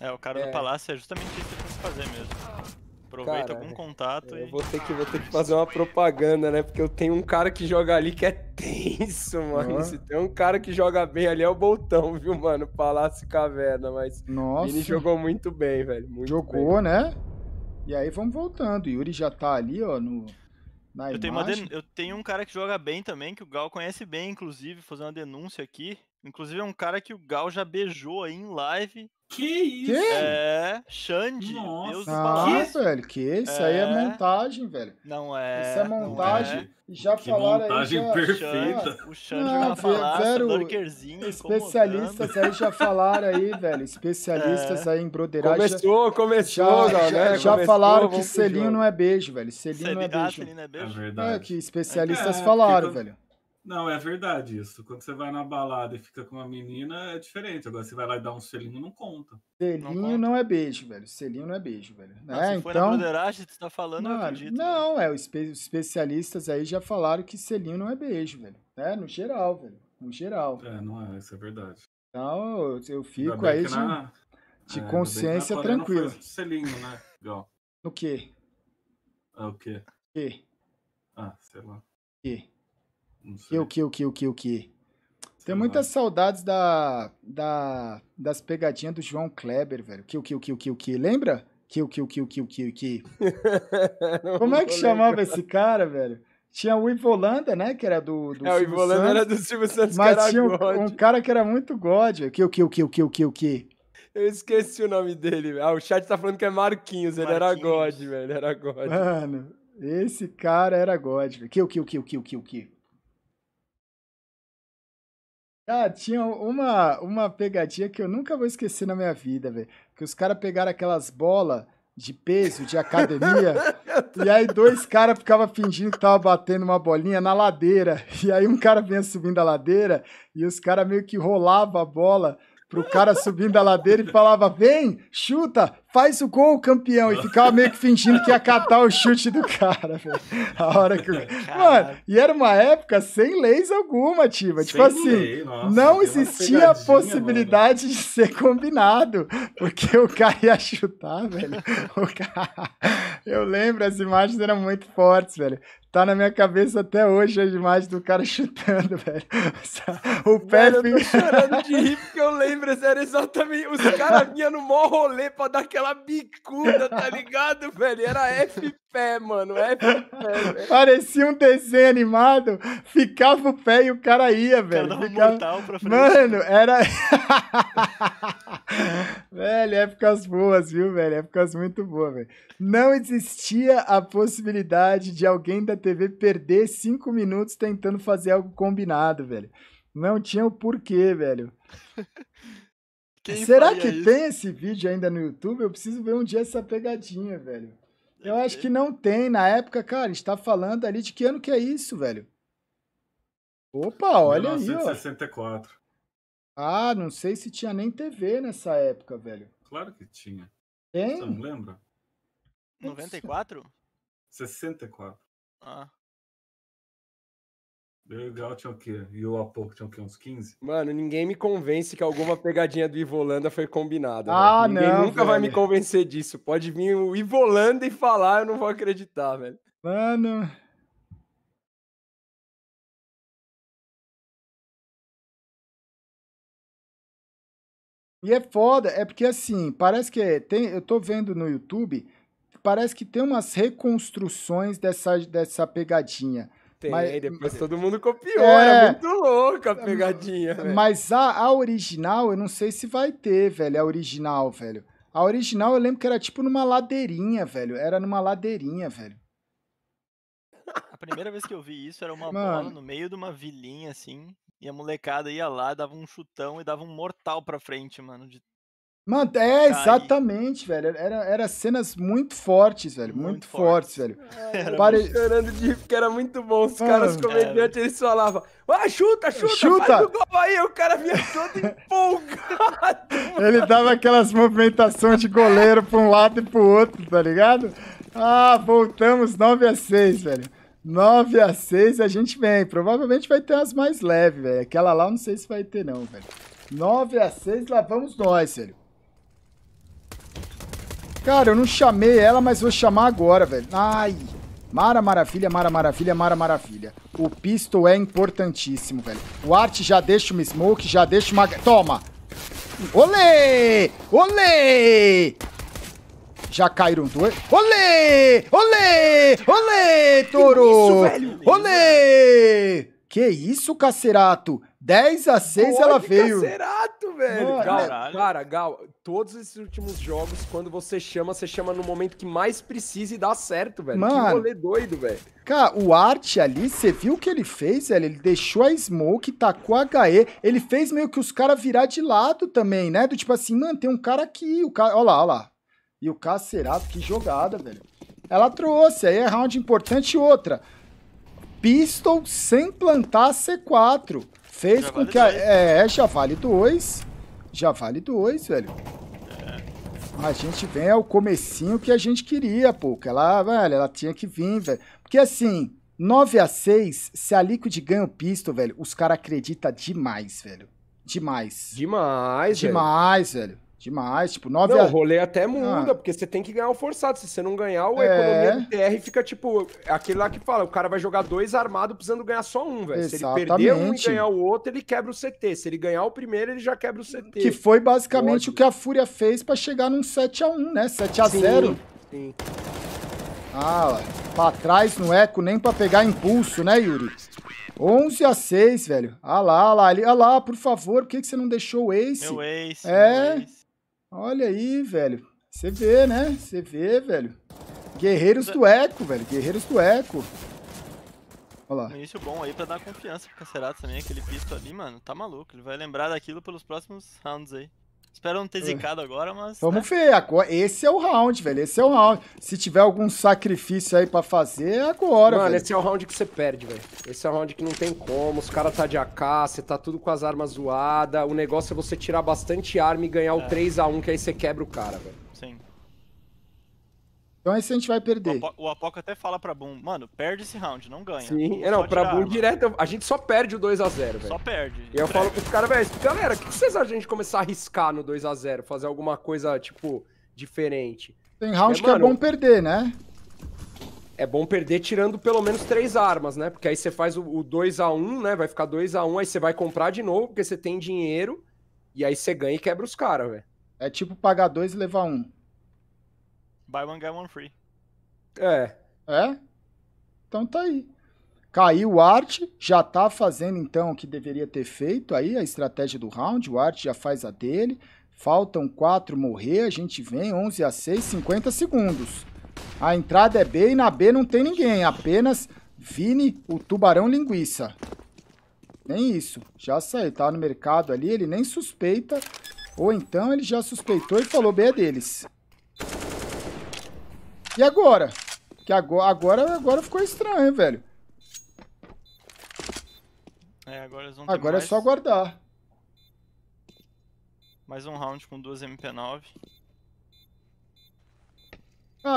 [SPEAKER 4] É, o cara é. do palácio é justamente isso que tem que fazer mesmo. Aproveita cara, algum
[SPEAKER 3] contato é, eu e. Vou ter, que, vou ter que
[SPEAKER 2] fazer uma propaganda, né?
[SPEAKER 3] Porque eu tenho um cara que joga ali que é tenso, <laughs> mano. Uhum. Se tem um cara que joga bem ali é o Boltão, viu, mano? Palácio e Caverna, mas. Nossa. Vini jogou muito bem, velho.
[SPEAKER 2] Muito jogou, bem. né? E aí vamos voltando. O Yuri já tá ali, ó, no. Na eu, imagem. tenho uma den...
[SPEAKER 4] eu tenho um cara que joga bem também, que o Gal conhece bem, inclusive, fazendo uma denúncia aqui. Inclusive é um cara que o Gal já beijou aí em live. Que isso? É, Xande. Nossa,
[SPEAKER 2] Deus ah, velho, que isso é... aí é montagem, velho. Não é. Isso é, é. montagem. É. Já que falaram montagem aí. É montagem perfeita. O Xande não, já falou ah, zero... Especialistas aí já falaram aí, <laughs> velho. Especialistas é. aí em broderagem. Começou, começou, já, galera. Né? Já, começou, falaram que selinho não é beijo, velho. Selinho, selinho não é, ah, é beijo. Ah, selinho não é beijo? É verdade. É, que especialistas falaram, velho.
[SPEAKER 1] Não, é verdade isso. Quando você vai na balada e fica com uma menina, é diferente. Agora você vai lá e dá um selinho, não conta.
[SPEAKER 2] Selinho não, conta. não é beijo, velho. Selinho não é
[SPEAKER 4] beijo, velho. Ah,
[SPEAKER 2] não, é, se então... foi na
[SPEAKER 4] você tá falando,
[SPEAKER 1] não, eu
[SPEAKER 2] acredito. Não, velho. é, os especialistas aí já falaram que selinho não é beijo, velho. É, no geral, velho. No geral. É, não é, isso é verdade. Então, eu, fico aí de, na...
[SPEAKER 1] de é, consciência tranquila. selinho, né? Legal. No quê? Ah, o quê? Que? Ah, sei lá.
[SPEAKER 2] quê? Que, o que, o que, o que, o que. Tem muitas saudades da, da, das pegadinhas do João Kleber, velho. Que, o que, o que, o que, o que. Lembra? Que, o que, o que, o que, o que, o que. Como é que chamava lembrar. esse cara, velho? Tinha o Ivolanda, né? Que era do, do é, Silvio o Ivolanda Santos, era do Silvio Santos, mas tinha um, um, cara que era muito God, velho. Que, o que, o que, o que, o que, o que.
[SPEAKER 3] Eu esqueci o nome dele. Ah, o chat tá falando que é Marquinhos. Ele Marquinhos. era God, velho. Ele era God. Mano,
[SPEAKER 2] esse cara era God, velho. Que, o que, o que, o que, o que, o que. Ah, tinha uma, uma pegadinha que eu nunca vou esquecer na minha vida, velho. Que os caras pegaram aquelas bolas de peso, de academia, <laughs> e aí dois caras ficavam fingindo que tava batendo uma bolinha na ladeira. E aí um cara vinha subindo a ladeira e os caras meio que rolavam a bola pro cara subindo a ladeira e falava: vem, chuta, faz o gol, campeão. E ficava meio que fingindo que ia catar o chute do cara, velho. A hora que. <laughs> Mano, e era uma época sem leis alguma, Tiva. Tipo assim, lei, nossa, não existia a possibilidade mano. de ser combinado. Porque o cara ia chutar, velho. O cara... Eu lembro, as imagens eram muito fortes, velho tá na minha cabeça até hoje as imagens do cara chutando, velho. O pé Mano, fica... Eu tô chorando
[SPEAKER 3] de rir porque eu lembro, era exatamente. Os caras vinham no maior rolê pra dar aquela aquela bicuda, tá ligado, velho? Era F-pé, mano. F-pé,
[SPEAKER 2] velho. Parecia um desenho animado. Ficava o pé e o cara ia, velho. Cara ficava... mortal pra frente. Mano, era. <laughs> velho, épocas boas, viu, velho? Épocas muito boas, velho. Não existia a possibilidade de alguém da TV perder cinco minutos tentando fazer algo combinado, velho. Não tinha o porquê, velho. Quem Será que isso? tem esse vídeo ainda no YouTube? Eu preciso ver um dia essa pegadinha, velho. Eu acho que não tem. Na época, cara, está falando ali de que ano que é isso, velho? Opa, olha
[SPEAKER 1] 1964. aí, ó.
[SPEAKER 2] Ah, não sei se tinha nem TV nessa época, velho.
[SPEAKER 1] Claro que tinha. Tem? Você não lembra? 94? 64. Ah. Legal, tinha o quê? E o Apoco tinha o quê? Uns 15?
[SPEAKER 3] Mano, ninguém me convence que alguma pegadinha do Ivolanda foi combinada. Ah, não. Ninguém não. nunca velho. vai me convencer disso. Pode vir o Ivolanda e falar, eu não vou acreditar, velho.
[SPEAKER 2] Mano. E é foda, é porque assim, parece que tem, eu tô vendo no YouTube, parece que tem umas reconstruções dessa, dessa pegadinha.
[SPEAKER 3] Tem, mas, depois todo mundo copiou, é, era muito louca a pegadinha.
[SPEAKER 2] Mas a, a original, eu não sei se vai ter, velho, a original, velho. A original eu lembro que era tipo numa ladeirinha, velho. Era numa ladeirinha, velho.
[SPEAKER 4] A primeira vez que eu vi isso era uma Mano. bola no meio de uma vilinha, assim. E a molecada ia lá, dava um chutão e dava um mortal pra frente, mano. De
[SPEAKER 2] Mano, é, tá exatamente, Caí. velho. Era, era cenas muito fortes, velho. Muito, muito fortes, forte. velho. É, era Pare... muito...
[SPEAKER 3] Chorando de rir, porque era muito bom. Os
[SPEAKER 2] caras, os comediantes,
[SPEAKER 3] era. eles falavam, ah, chuta, chuta, chuta. faz o gol aí. O cara vinha todo empolgado.
[SPEAKER 2] <laughs> Ele dava aquelas movimentações de goleiro pra um lado e pro outro, tá ligado? Ah, voltamos 9 x 6 velho. 9 x 6 a gente vem. Provavelmente vai ter as mais leves, velho. Aquela lá eu não sei se vai ter, não, velho. 9 x 6 lá vamos nós, velho. Cara, eu não chamei ela, mas vou chamar agora, velho. Ai. Mara Maravilha, Mara Maravilha, Mara Maravilha. O pistol é importantíssimo, velho. O Art já deixa uma smoke, já deixa uma... Toma! Olê! Olê! Já caíram dois. Olê! Olê! Olê, Toro! Olê! Que isso, cacerato? 10 a 6 Pode ela veio.
[SPEAKER 3] Cacerato, velho. Mano, Caralho. Cara, Gal, todos esses últimos jogos, quando você chama, você chama no momento que mais precisa e dá certo, velho. Mano, que rolê doido, velho.
[SPEAKER 2] Cara, o Art ali, você viu o que ele fez, velho? Ele deixou a Smoke, tacou a HE. Ele fez meio que os caras virar de lado também, né? Do tipo assim, mano, tem um cara aqui. O cara... Olha lá, olha lá. E o Cacerato, que jogada, velho. Ela trouxe, aí é round importante outra. Pistol sem plantar C4. Fez já com vale que a... É, já vale 2. Já vale 2, velho. É. A gente vem ao é comecinho que a gente queria, pô. Que ela, velho, ela tinha que vir, velho. Porque assim, 9 a 6, se a Liquid ganha o Pistol, velho, os caras acreditam demais, velho. Demais. Demais, Demais, velho. velho. Demais, tipo, 9 Não, a... o rolê até ah. muda, ah.
[SPEAKER 3] porque você tem que ganhar o forçado. Se você não ganhar, o é... economia do TR fica tipo. Aquele lá que fala, o cara vai jogar dois armados precisando ganhar só um, velho. Se ele perder um e ganhar o outro, ele quebra o CT. Se ele ganhar o primeiro, ele já quebra o CT. Que foi basicamente Pode. o
[SPEAKER 2] que a Fúria fez pra chegar num 7x1, né? 7x0. Sim. sim. Ah, pra trás no eco, nem pra pegar impulso, né, Yuri? 11 a 6, velho. Ah lá, ah lá, ali, ah lá, por favor, por que, que você não deixou o Ace? Meu Ace. É. Meu ace. Olha aí, velho. Você vê, né? Você vê, velho. Guerreiros do Eco, velho. Guerreiros do Eco. Olha lá. Um
[SPEAKER 4] início bom aí pra dar confiança pro Cacerato também, aquele pisto ali, mano. Tá maluco. Ele vai lembrar daquilo pelos próximos rounds aí. Espero não ter é. zicado agora, mas.
[SPEAKER 2] Vamos né? ver. esse é o round, velho. Esse é o round. Se tiver algum sacrifício aí pra fazer, é agora, Mano, velho. esse é o
[SPEAKER 3] round que você perde, velho. Esse é o round que não tem como. Os caras tá de AK, você tá tudo com as armas zoadas. O negócio é você tirar bastante arma e ganhar é. o 3x1, que aí você quebra o cara, velho.
[SPEAKER 4] Sim.
[SPEAKER 2] Então esse a gente vai perder. O, Apo,
[SPEAKER 4] o Apoca até fala pra Boom, mano, perde esse round, não ganha. Sim, é,
[SPEAKER 2] não, pra Boom
[SPEAKER 3] direto, a gente só perde o 2x0, velho. Só perde. E eu é. falo pros caras, velho, galera, o que, que vocês acham de a gente começar a arriscar no 2x0? Fazer alguma coisa, tipo, diferente?
[SPEAKER 2] Tem round é, que é mano, é bom perder, né?
[SPEAKER 3] É bom perder tirando pelo menos três armas, né? Porque aí você faz o, o 2x1, né? Vai ficar 2x1, aí você vai comprar de novo, porque você tem dinheiro,
[SPEAKER 2] e aí você ganha e quebra os caras, velho. É tipo pagar dois e levar um.
[SPEAKER 4] Buy one, get one free.
[SPEAKER 2] É. É? Então tá aí. Caiu o Art, já tá fazendo então o que deveria ter feito aí, a estratégia do round, o Art já faz a dele. Faltam quatro morrer, a gente vem 11 a 6, 50 segundos. A entrada é B e na B não tem ninguém, apenas Vini, o tubarão linguiça. Nem isso, já saiu, tá no mercado ali, ele nem suspeita, ou então ele já suspeitou e falou B é deles. E agora? Que agora, agora, agora ficou estranho, hein, velho. É, agora, agora é só aguardar.
[SPEAKER 4] Mais um round com duas MP9.
[SPEAKER 2] Ah,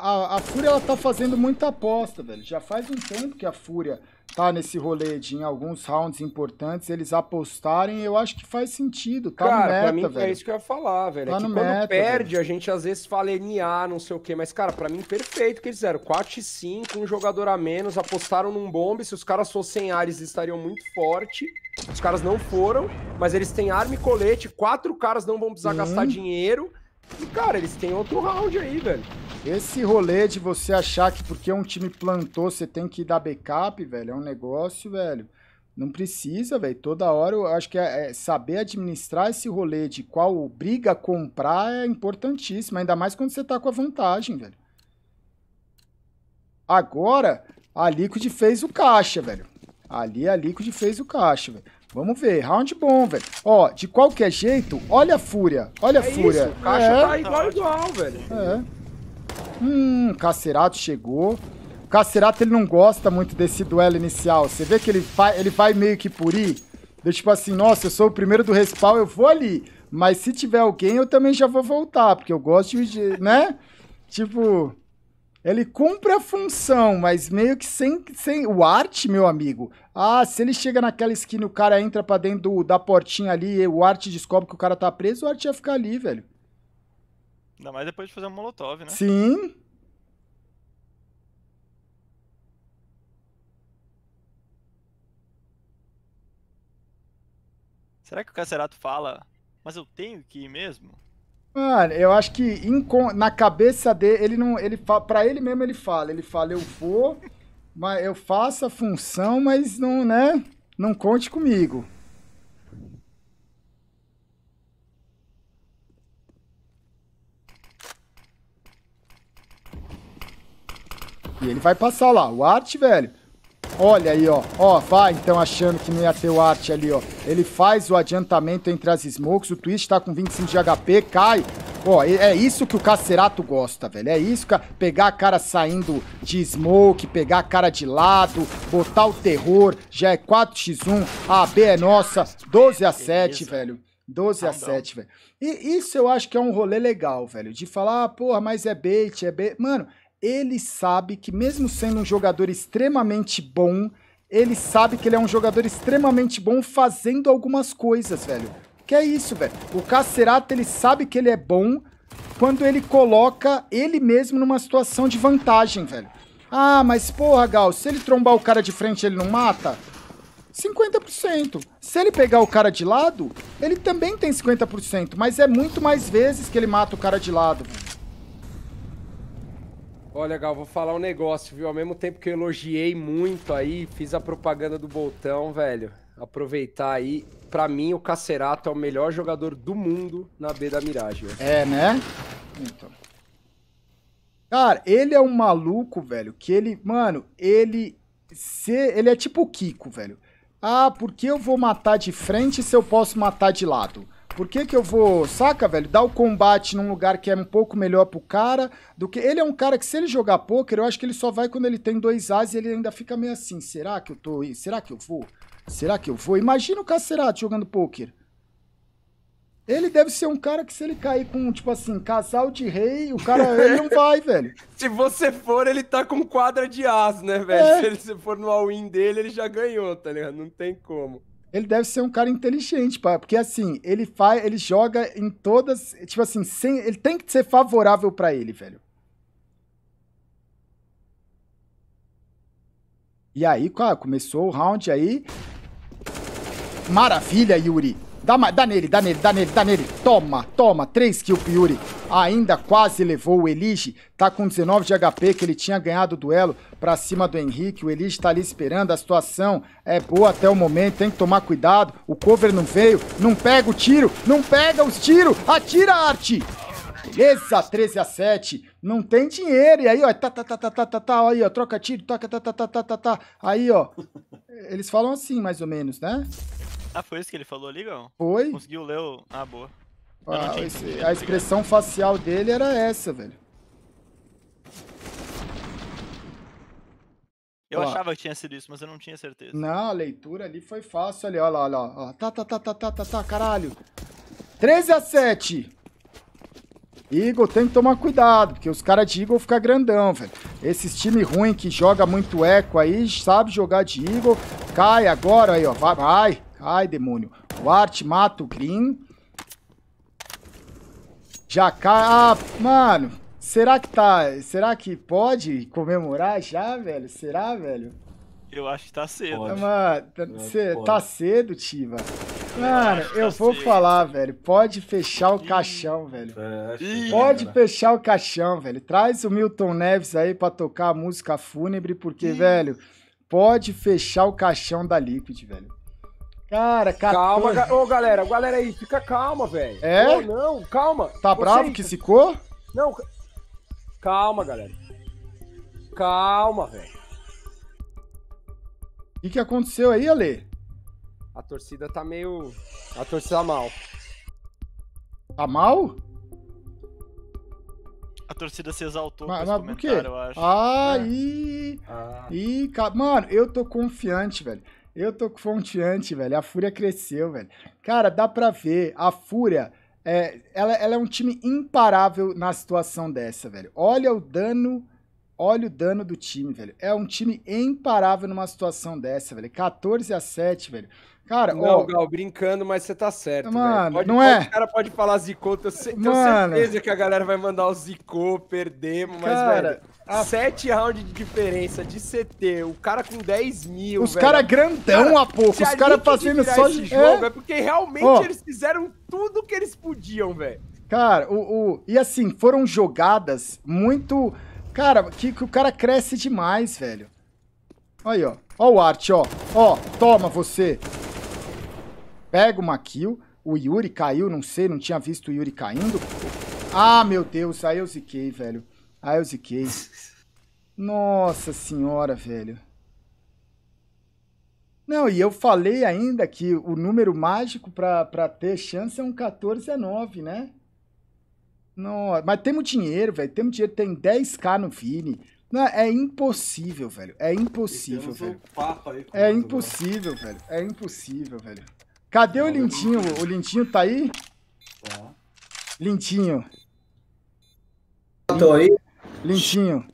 [SPEAKER 2] a, a, a Fúria ela tá fazendo muita aposta, velho. Já faz um tempo que a Fúria tá nesse rolê de em alguns rounds importantes eles apostarem, eu acho que faz sentido, tá cara, no meta, pra mim é velho. é isso que eu ia
[SPEAKER 3] falar, velho. Tá é que quando meta, perde, velho. a gente às vezes fala NA, não sei o quê, mas cara, para mim perfeito que eles fizeram. 4 e 5, um jogador a menos, apostaram num bombe, se os caras fossem Ares estariam muito forte. Os caras não foram, mas eles têm arma e colete, quatro caras não vão precisar hum. gastar uhum. dinheiro. E, cara, eles têm outro round aí,
[SPEAKER 2] velho. Esse rolê de você achar que porque um time plantou, você tem que dar backup, velho, é um negócio, velho. Não precisa, velho. Toda hora eu acho que é, é saber administrar esse rolê de qual briga comprar é importantíssimo, ainda mais quando você tá com a vantagem, velho. Agora, a Liquid fez o caixa, velho. Ali a Liquid fez o caixa, velho. Vamos ver, round bom, velho. Ó, de qualquer jeito, olha a fúria, olha a é fúria. Isso, o caixa é. tá igual, igual,
[SPEAKER 3] velho. É.
[SPEAKER 2] Hum, Cacerato chegou. O Cacerato, ele não gosta muito desse duelo inicial. Você vê que ele vai, ele vai meio que por ir. tipo assim, nossa, eu sou o primeiro do respawn, eu vou ali. Mas se tiver alguém, eu também já vou voltar, porque eu gosto de... né? Tipo... Ele cumpre a função, mas meio que sem, sem. O Art, meu amigo. Ah, se ele chega naquela esquina e o cara entra pra dentro do, da portinha ali e o Art descobre que o cara tá preso, o Art ia ficar ali, velho.
[SPEAKER 4] Ainda mais depois de fazer um molotov, né? Sim. Será que o Cacerato fala, mas eu tenho que ir mesmo?
[SPEAKER 2] Mano, eu acho que na cabeça dele, ele não, ele para ele mesmo ele fala, ele fala eu vou, mas eu faço a função, mas não, né? Não conte comigo. E ele vai passar lá. O arte, velho. Olha aí, ó. Ó, vai então achando que não ia ter o arte ali, ó. Ele faz o adiantamento entre as smokes. O Twist tá com 25 de HP, cai. Ó, é isso que o Cacerato gosta, velho. É isso, que pegar a cara saindo de smoke, pegar a cara de lado, botar o terror. Já é 4x1, a B é nossa, 12 x 7, velho. 12 a 7, velho. E isso eu acho que é um rolê legal, velho. De falar, ah, porra, mas é bait, é bait. Mano, ele sabe que, mesmo sendo um jogador extremamente bom, ele sabe que ele é um jogador extremamente bom fazendo algumas coisas, velho. Que é isso, velho. O Cacerato, ele sabe que ele é bom quando ele coloca ele mesmo numa situação de vantagem, velho. Ah, mas porra, Gal, se ele trombar o cara de frente, ele não mata? 50%. Se ele pegar o cara de lado, ele também tem 50%, mas é muito mais vezes que ele mata o cara de lado, velho.
[SPEAKER 3] Olha gal, vou falar um negócio, viu? Ao mesmo tempo que eu elogiei muito aí, fiz a propaganda do Boltão, velho. Aproveitar aí. Pra mim, o Cacerato é o melhor jogador do mundo na B da Mirage. É,
[SPEAKER 2] né? Então. Cara, ele é um maluco, velho, que ele, mano, ele se, ele é tipo o Kiko, velho. Ah, porque eu vou matar de frente se eu posso matar de lado? Por que que eu vou, saca, velho? Dar o combate num lugar que é um pouco melhor pro cara do que... Ele é um cara que se ele jogar pôquer, eu acho que ele só vai quando ele tem dois as e ele ainda fica meio assim. Será que eu tô... Será que eu vou? Será que eu vou? Imagina o Cacerato jogando pôquer. Ele deve ser um cara que se ele cair com, tipo assim, casal de rei, o cara <laughs> ele não vai, velho. se
[SPEAKER 3] você for, ele tá com quadra de as, né, velho? É. Se ele for no all-in dele, ele já ganhou, tá ligado? Não tem como.
[SPEAKER 2] Ele deve ser um cara inteligente, pá, porque assim, ele faz, ele joga em todas, tipo assim, sem, ele tem que ser favorável para ele, velho. E aí, cara, começou o round aí. Maravilha, Yuri. Dá, dá nele, dá nele, dá nele, dá nele. Toma, toma. 3 kills pro Yuri. Ainda quase levou o Elige. Tá com 19 de HP, que ele tinha ganhado o duelo pra cima do Henrique. O Elige tá ali esperando. A situação é boa até o momento. Tem que tomar cuidado. O cover não veio. Não pega o tiro. Não pega os tiros. Atira, Arte. Beleza, 13 a 7. Não tem dinheiro. E aí, ó, tá, tá, tá, tá, tá, tá, tá, aí, ó, troca tiro, toca, tá, tá, tá, tá, tá, tá. Aí, ó, eles falam assim, mais ou menos, né?
[SPEAKER 4] Ah, foi isso que ele falou ali, Gão? Foi? Conseguiu ler o... Ah, boa. Ah, esse, a expressão
[SPEAKER 2] facial dele era essa, velho.
[SPEAKER 4] Eu ó. achava que tinha sido isso, mas eu não tinha certeza. Não,
[SPEAKER 2] a leitura ali foi fácil ali, olha lá, olha lá. Tá, tá, tá, tá, tá, tá, tá, caralho. 13 a 7. Eagle tem que tomar cuidado, porque os caras de Eagle ficam grandão, velho. Esses time ruim que joga muito eco aí, sabe jogar de Eagle. Cai agora aí, ó. Vai, vai. Ai, demônio. Art mata o Green. cai... Ah, mano. Será que tá... Será que pode comemorar já, velho? Será, velho?
[SPEAKER 4] Eu acho que tá cedo. Pode.
[SPEAKER 2] Mano, tá, cê, tá cedo, Tiva. Mano, eu, eu tá vou cedo. falar, velho. Pode fechar o Ih. caixão, velho. É, Ih. Pode é. fechar o caixão, velho. Traz o Milton Neves aí pra tocar a música fúnebre, porque, velho, pode fechar o caixão da Liquid, velho. Cara, 14. Calma, ga... galera, galera aí,
[SPEAKER 3] fica calma, velho. É? Ô, não, calma. Tá Você... bravo que ficou? Não, calma, galera. Calma, velho. O que, aconteceu aí, Ale? A torcida tá meio. A torcida tá mal. Tá mal? A torcida
[SPEAKER 2] se exaltou mas, mas por quê? eu acho. Ah, é. e... ah. e... Mano, eu tô confiante, velho. Eu tô com fonteante, velho. A Fúria cresceu, velho. Cara, dá pra ver. A Fúria, é, ela, ela é um time imparável na situação dessa, velho. Olha o dano olha o dano do time, velho. É um time imparável numa situação dessa, velho. 14 a 7, velho. Cara, não, ó,
[SPEAKER 3] Gal, brincando, mas você tá certo. Mano, pode, não pode, é. O cara pode falar zicou, tenho, certeza que a galera vai mandar o zico perdemos, mas, cara, velho.
[SPEAKER 2] A... Sete
[SPEAKER 3] rounds de diferença de CT, o cara com 10 mil. Os caras grandão cara, a pouco, os caras tá fazendo só de jogo. É, é porque realmente ó, eles fizeram
[SPEAKER 2] tudo que eles podiam, velho. Cara, o, o. E assim, foram jogadas muito. Cara, que, que o cara cresce demais, velho. Aí, ó. Ó o arte, ó. Ó, toma você. Pega uma kill. O Yuri caiu, não sei, não tinha visto o Yuri caindo. Ah, meu Deus, aí eu ziquei, velho. Aí eu ziquei. Nossa senhora, velho. Não, e eu falei ainda que o número mágico para ter chance é um 14 a 9, né? Nossa, mas temos dinheiro, velho. Temos dinheiro, tem 10k no Vini. Não, é impossível, velho. É impossível, velho. é, impossível, velho. é impossível, velho. É impossível, velho. Cadê o Lintinho? O Lintinho tá aí? Lintinho. Tô aí. Lintinho.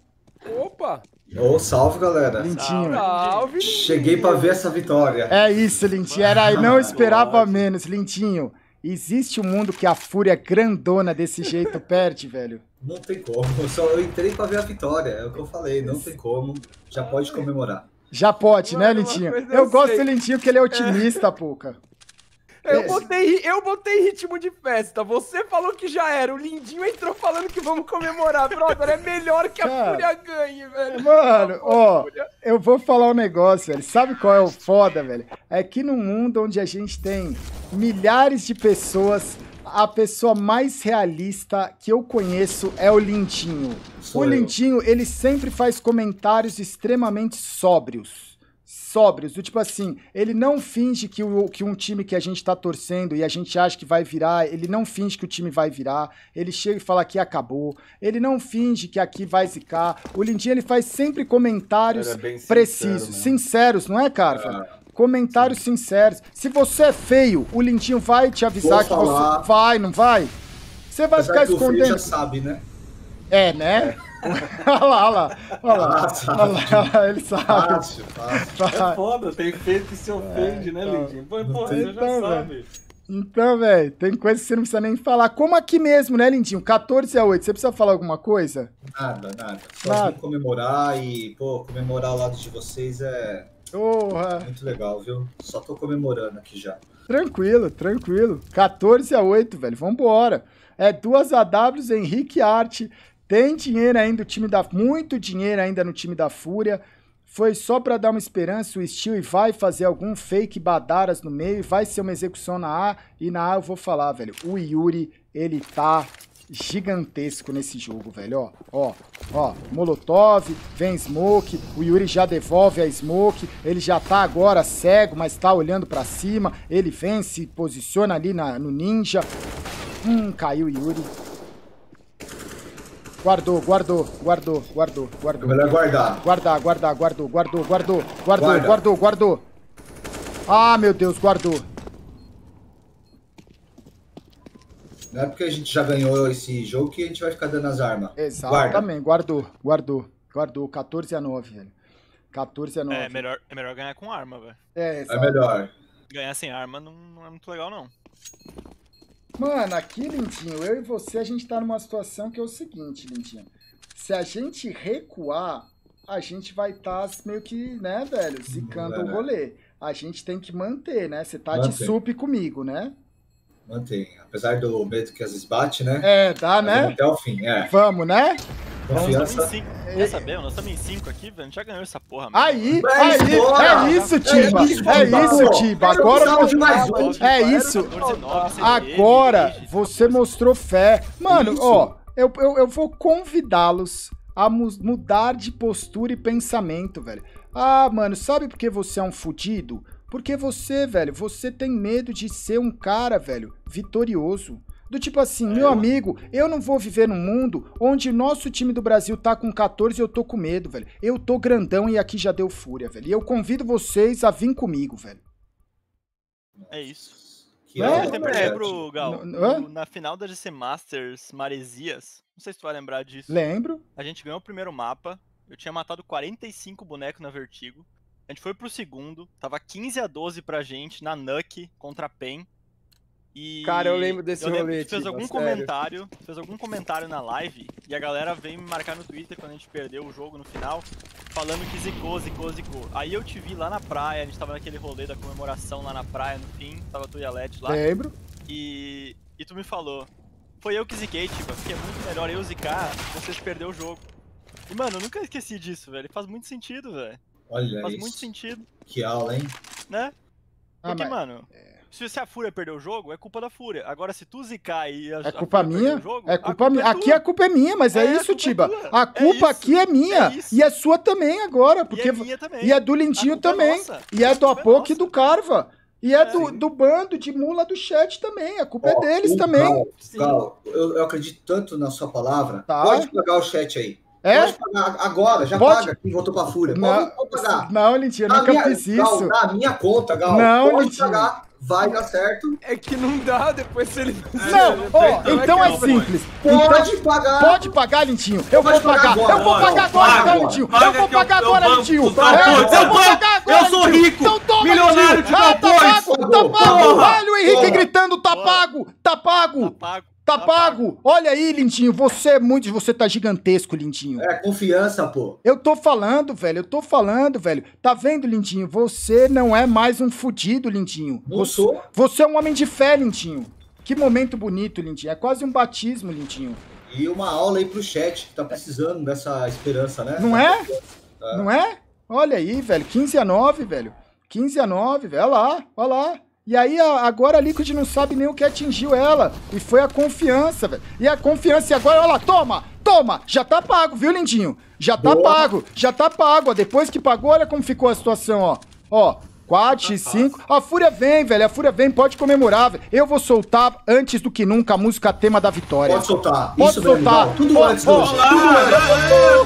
[SPEAKER 3] Opa! Ô, oh, salve, galera. Lintinho.
[SPEAKER 2] Salve,
[SPEAKER 3] Cheguei pra ver essa vitória. É
[SPEAKER 2] isso, Lintinho. Era, não <laughs> esperava menos. Lintinho, existe um mundo que a fúria é grandona desse jeito <laughs> perde, velho?
[SPEAKER 3] Não tem como. Eu
[SPEAKER 1] só eu entrei pra ver a vitória. É o que eu falei. Não tem como. Já pode comemorar.
[SPEAKER 2] Já pode, né, Lintinho? Eu, eu gosto do Lintinho porque ele é otimista, é. <laughs> Pouca.
[SPEAKER 3] Eu botei, eu botei ritmo de festa. Você falou que já era. O Lindinho entrou falando que vamos comemorar. Brother, é melhor que a Cara, Fúria ganhe, velho.
[SPEAKER 2] Mano, ó, eu vou falar um negócio, velho. Sabe qual é o foda, velho? É que no mundo onde a gente tem milhares de pessoas a pessoa mais realista que eu conheço é o Lindinho. Sou o Lindinho, eu. ele sempre faz comentários extremamente sóbrios sóbrios, do tipo assim, ele não finge que, o, que um time que a gente tá torcendo e a gente acha que vai virar, ele não finge que o time vai virar, ele chega e fala que acabou, ele não finge que aqui vai zicar. O Lindinho ele faz sempre comentários é sincero, precisos, né? sinceros, não é, Carva? É. Comentários Sim. sinceros. Se você é feio, o Lindinho vai te avisar Vou que falar. você vai, não vai? Você vai Apesar ficar escondendo. Você já sabe, né? É, né? É olha lá, olha lá. Olha lá, olha lá, ele sabe. Fácil, fácil. É
[SPEAKER 1] foda, tem feito que se ofende, né, é, né, então, Lindinho? Pô, então, você então, já véio. sabe.
[SPEAKER 2] Então, velho, tem coisa que você não precisa nem falar. Como aqui mesmo, né, Lindinho? 14 a 8, você precisa falar alguma coisa? Nada, nada. Só nada. comemorar e, pô, comemorar ao lado de vocês é. Porra. Muito legal, viu? Só tô comemorando aqui já. Tranquilo, tranquilo. 14 a 8, velho. Vambora. É duas AWs, Henrique Arte, tem dinheiro ainda o time da muito dinheiro ainda no time da Fúria. Foi só para dar uma esperança o Steel e vai fazer algum fake badaras no meio, e vai ser uma execução na A e na A eu vou falar, velho. O Yuri, ele tá gigantesco nesse jogo, velho. Ó, ó, ó, Molotov, vem Smoke, o Yuri já devolve a Smoke, ele já tá agora cego, mas tá olhando para cima, ele vem, se posiciona ali na, no Ninja. Hum, caiu o Yuri. Guardou, guardou, guardou, guardou, guardou. melhor guardar. Guardar, guardar, guardou, guardou, guardou, guardou, Guarda. guardou, guardou. Ah, meu Deus, guardou.
[SPEAKER 3] Não é porque a gente já ganhou esse jogo que a gente vai ficar dando as armas. Exatamente,
[SPEAKER 2] Guarda. guardou, guardou, guardou. 14 a 9, velho. 14 a 9. É melhor,
[SPEAKER 3] é melhor
[SPEAKER 4] ganhar com arma, velho. É, exatamente. é melhor. Ganhar sem arma não, não é muito legal, não.
[SPEAKER 2] Mano, aqui, Lindinho, eu e você, a gente tá numa situação que é o seguinte, Lindinho. Se a gente recuar, a gente vai estar tá meio que, né, velho, zicando canta o é. rolê. A gente tem que manter, né? Você tá manter. de sup comigo, né?
[SPEAKER 3] Mantém. Apesar do medo que às vezes bate, né? É, tá, Mas né? Até o fim, é.
[SPEAKER 2] Vamos, né?
[SPEAKER 4] Confiança. Nós estamos em 5. Quer saber? Nós estamos em 5 aqui, velho. Já ganhou essa porra. Mano. Aí, aí,
[SPEAKER 2] é isso, Tiba. É isso, é, é Tiba. É Agora você... Um. É isso. Agora você mostrou fé. Mano, ó, eu, eu, eu vou convidá-los a mudar de postura e pensamento, velho. Ah, mano, sabe por que você é um fudido? Porque você, velho, você tem medo de ser um cara, velho, vitorioso. Do tipo assim, meu é, amigo, eu não vou viver num mundo onde nosso time do Brasil tá com 14 e eu tô com medo, velho. Eu tô grandão e aqui já deu fúria, velho. E eu convido vocês a vir comigo, velho.
[SPEAKER 4] É isso.
[SPEAKER 2] Que é é eu lembro,
[SPEAKER 4] Gal, no, no, na final da GC Masters Maresias, não sei se tu vai lembrar disso. Lembro. A gente ganhou o primeiro mapa, eu tinha matado 45 bonecos na Vertigo. A gente foi pro segundo, tava 15 a 12 pra gente na Nuck contra a PEN. E Cara, eu lembro desse eu rolê. Fez algum sério. comentário, fez algum comentário na live e a galera veio me marcar no Twitter quando a gente perdeu o jogo no final, falando que zicou, zicou, zicou. Aí eu te vi lá na praia, a gente tava naquele rolê da comemoração lá na praia no fim, tava tu e a leti lá. Lembro. E e tu me falou, foi eu que ziquei, tipo, porque é muito melhor eu zicar, vocês perder o jogo. E mano, eu nunca esqueci disso, velho. Faz muito sentido, velho. Olha Faz isso. muito sentido. Que aula, hein? Né? Ah, Porque, mas... mano, é. se, se a Fúria perder o jogo, é culpa da Fúria. Agora, se tu zicar e a, é culpa a minha, jogo, é culpa minha. É aqui a culpa
[SPEAKER 2] é minha, mas é, é isso, Tiba. a é culpa aqui é minha e é sua também agora, porque e é, minha também. E é do Lindinho também e é do Apoc e do Carva. E é, do, do bando de mula do chat também. A culpa oh, é deles também. Gal, eu, eu, acredito tanto na sua palavra. Tá. Pode pagar o chat aí. É? agora, já pode? paga que voltou pra Fúria. Não, pagar. Não, Lintinho, eu é nunca tá, minha, fiz isso. Gal, na tá, minha conta, Gal. Não, pode Lintinho. pagar.
[SPEAKER 3] Vai dar certo. É que não dá depois se ele. Não, oh, então é, então é simples. Então, pode então, pagar. Pode
[SPEAKER 2] pagar, Lintinho. Eu vou pagar. Agora. Eu vou pagar agora, então, Lintinho. Eu vou pagar agora, Lintinho. Tá eu vou pagar agora. Eu sou rico. Então toma, Milionário de Ah, tá pago, tá pago. Olha o Henrique gritando: tá pago, tá pago. Tá pago. Tá, pago. pago. Olha aí, lindinho, você é muito, você tá gigantesco, lindinho. É confiança, pô. Eu tô falando, velho, eu tô falando, velho. Tá vendo, lindinho? Você não é mais um fudido, lindinho. Não você, sou. Você é um homem de fé, lindinho. Que momento bonito, lindinho. É quase um batismo, lindinho. E uma aula aí pro chat, que tá precisando dessa esperança, né? Não tá é? é? Não é? Olha aí, velho, 15 a 9, velho. 15 a 9, velho. Olha lá, olha lá. E aí agora a Liquid não sabe nem o que atingiu ela. E foi a confiança, velho. E a confiança, e agora, olha lá, toma! Toma! Já tá pago, viu, lindinho? Já tá Boa. pago, já tá pago. Ó, depois que pagou, olha como ficou a situação, ó. Ó, 4 e 5. A Fúria vem, velho. A Fúria vem, pode comemorar, velho. Eu vou soltar, antes do que nunca, a música tema da vitória. Pode soltar. Pode Isso, soltar. tudo oh, antes, Tudo antes.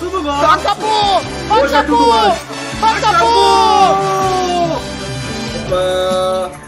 [SPEAKER 1] Tudo antes. Acabou! É Acabou! Acabou! Acabou!
[SPEAKER 2] Acabou!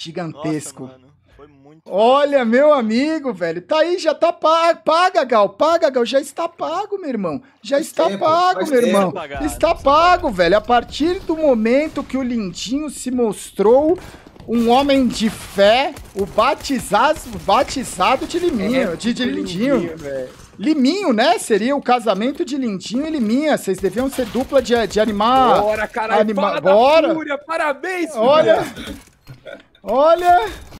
[SPEAKER 2] Gigantesco. Nossa, mano. Olha, meu amigo, velho. Tá aí, já tá pago. Paga, Gal. Paga, Gal. Já está pago, meu irmão. Já faz está tempo, pago, meu irmão. Pagar, está pago, pagar. velho. A partir do momento que o Lindinho se mostrou um homem de fé, o batizado, batizado de Liminho, é, de, de tipo Lindinho. Liminho, Liminho, né? Seria o casamento de Lindinho e Liminha. Vocês deviam ser dupla de, de animar. Bora, caralho, anima... Bora. Fúria,
[SPEAKER 3] parabéns, Olha,
[SPEAKER 2] Olha!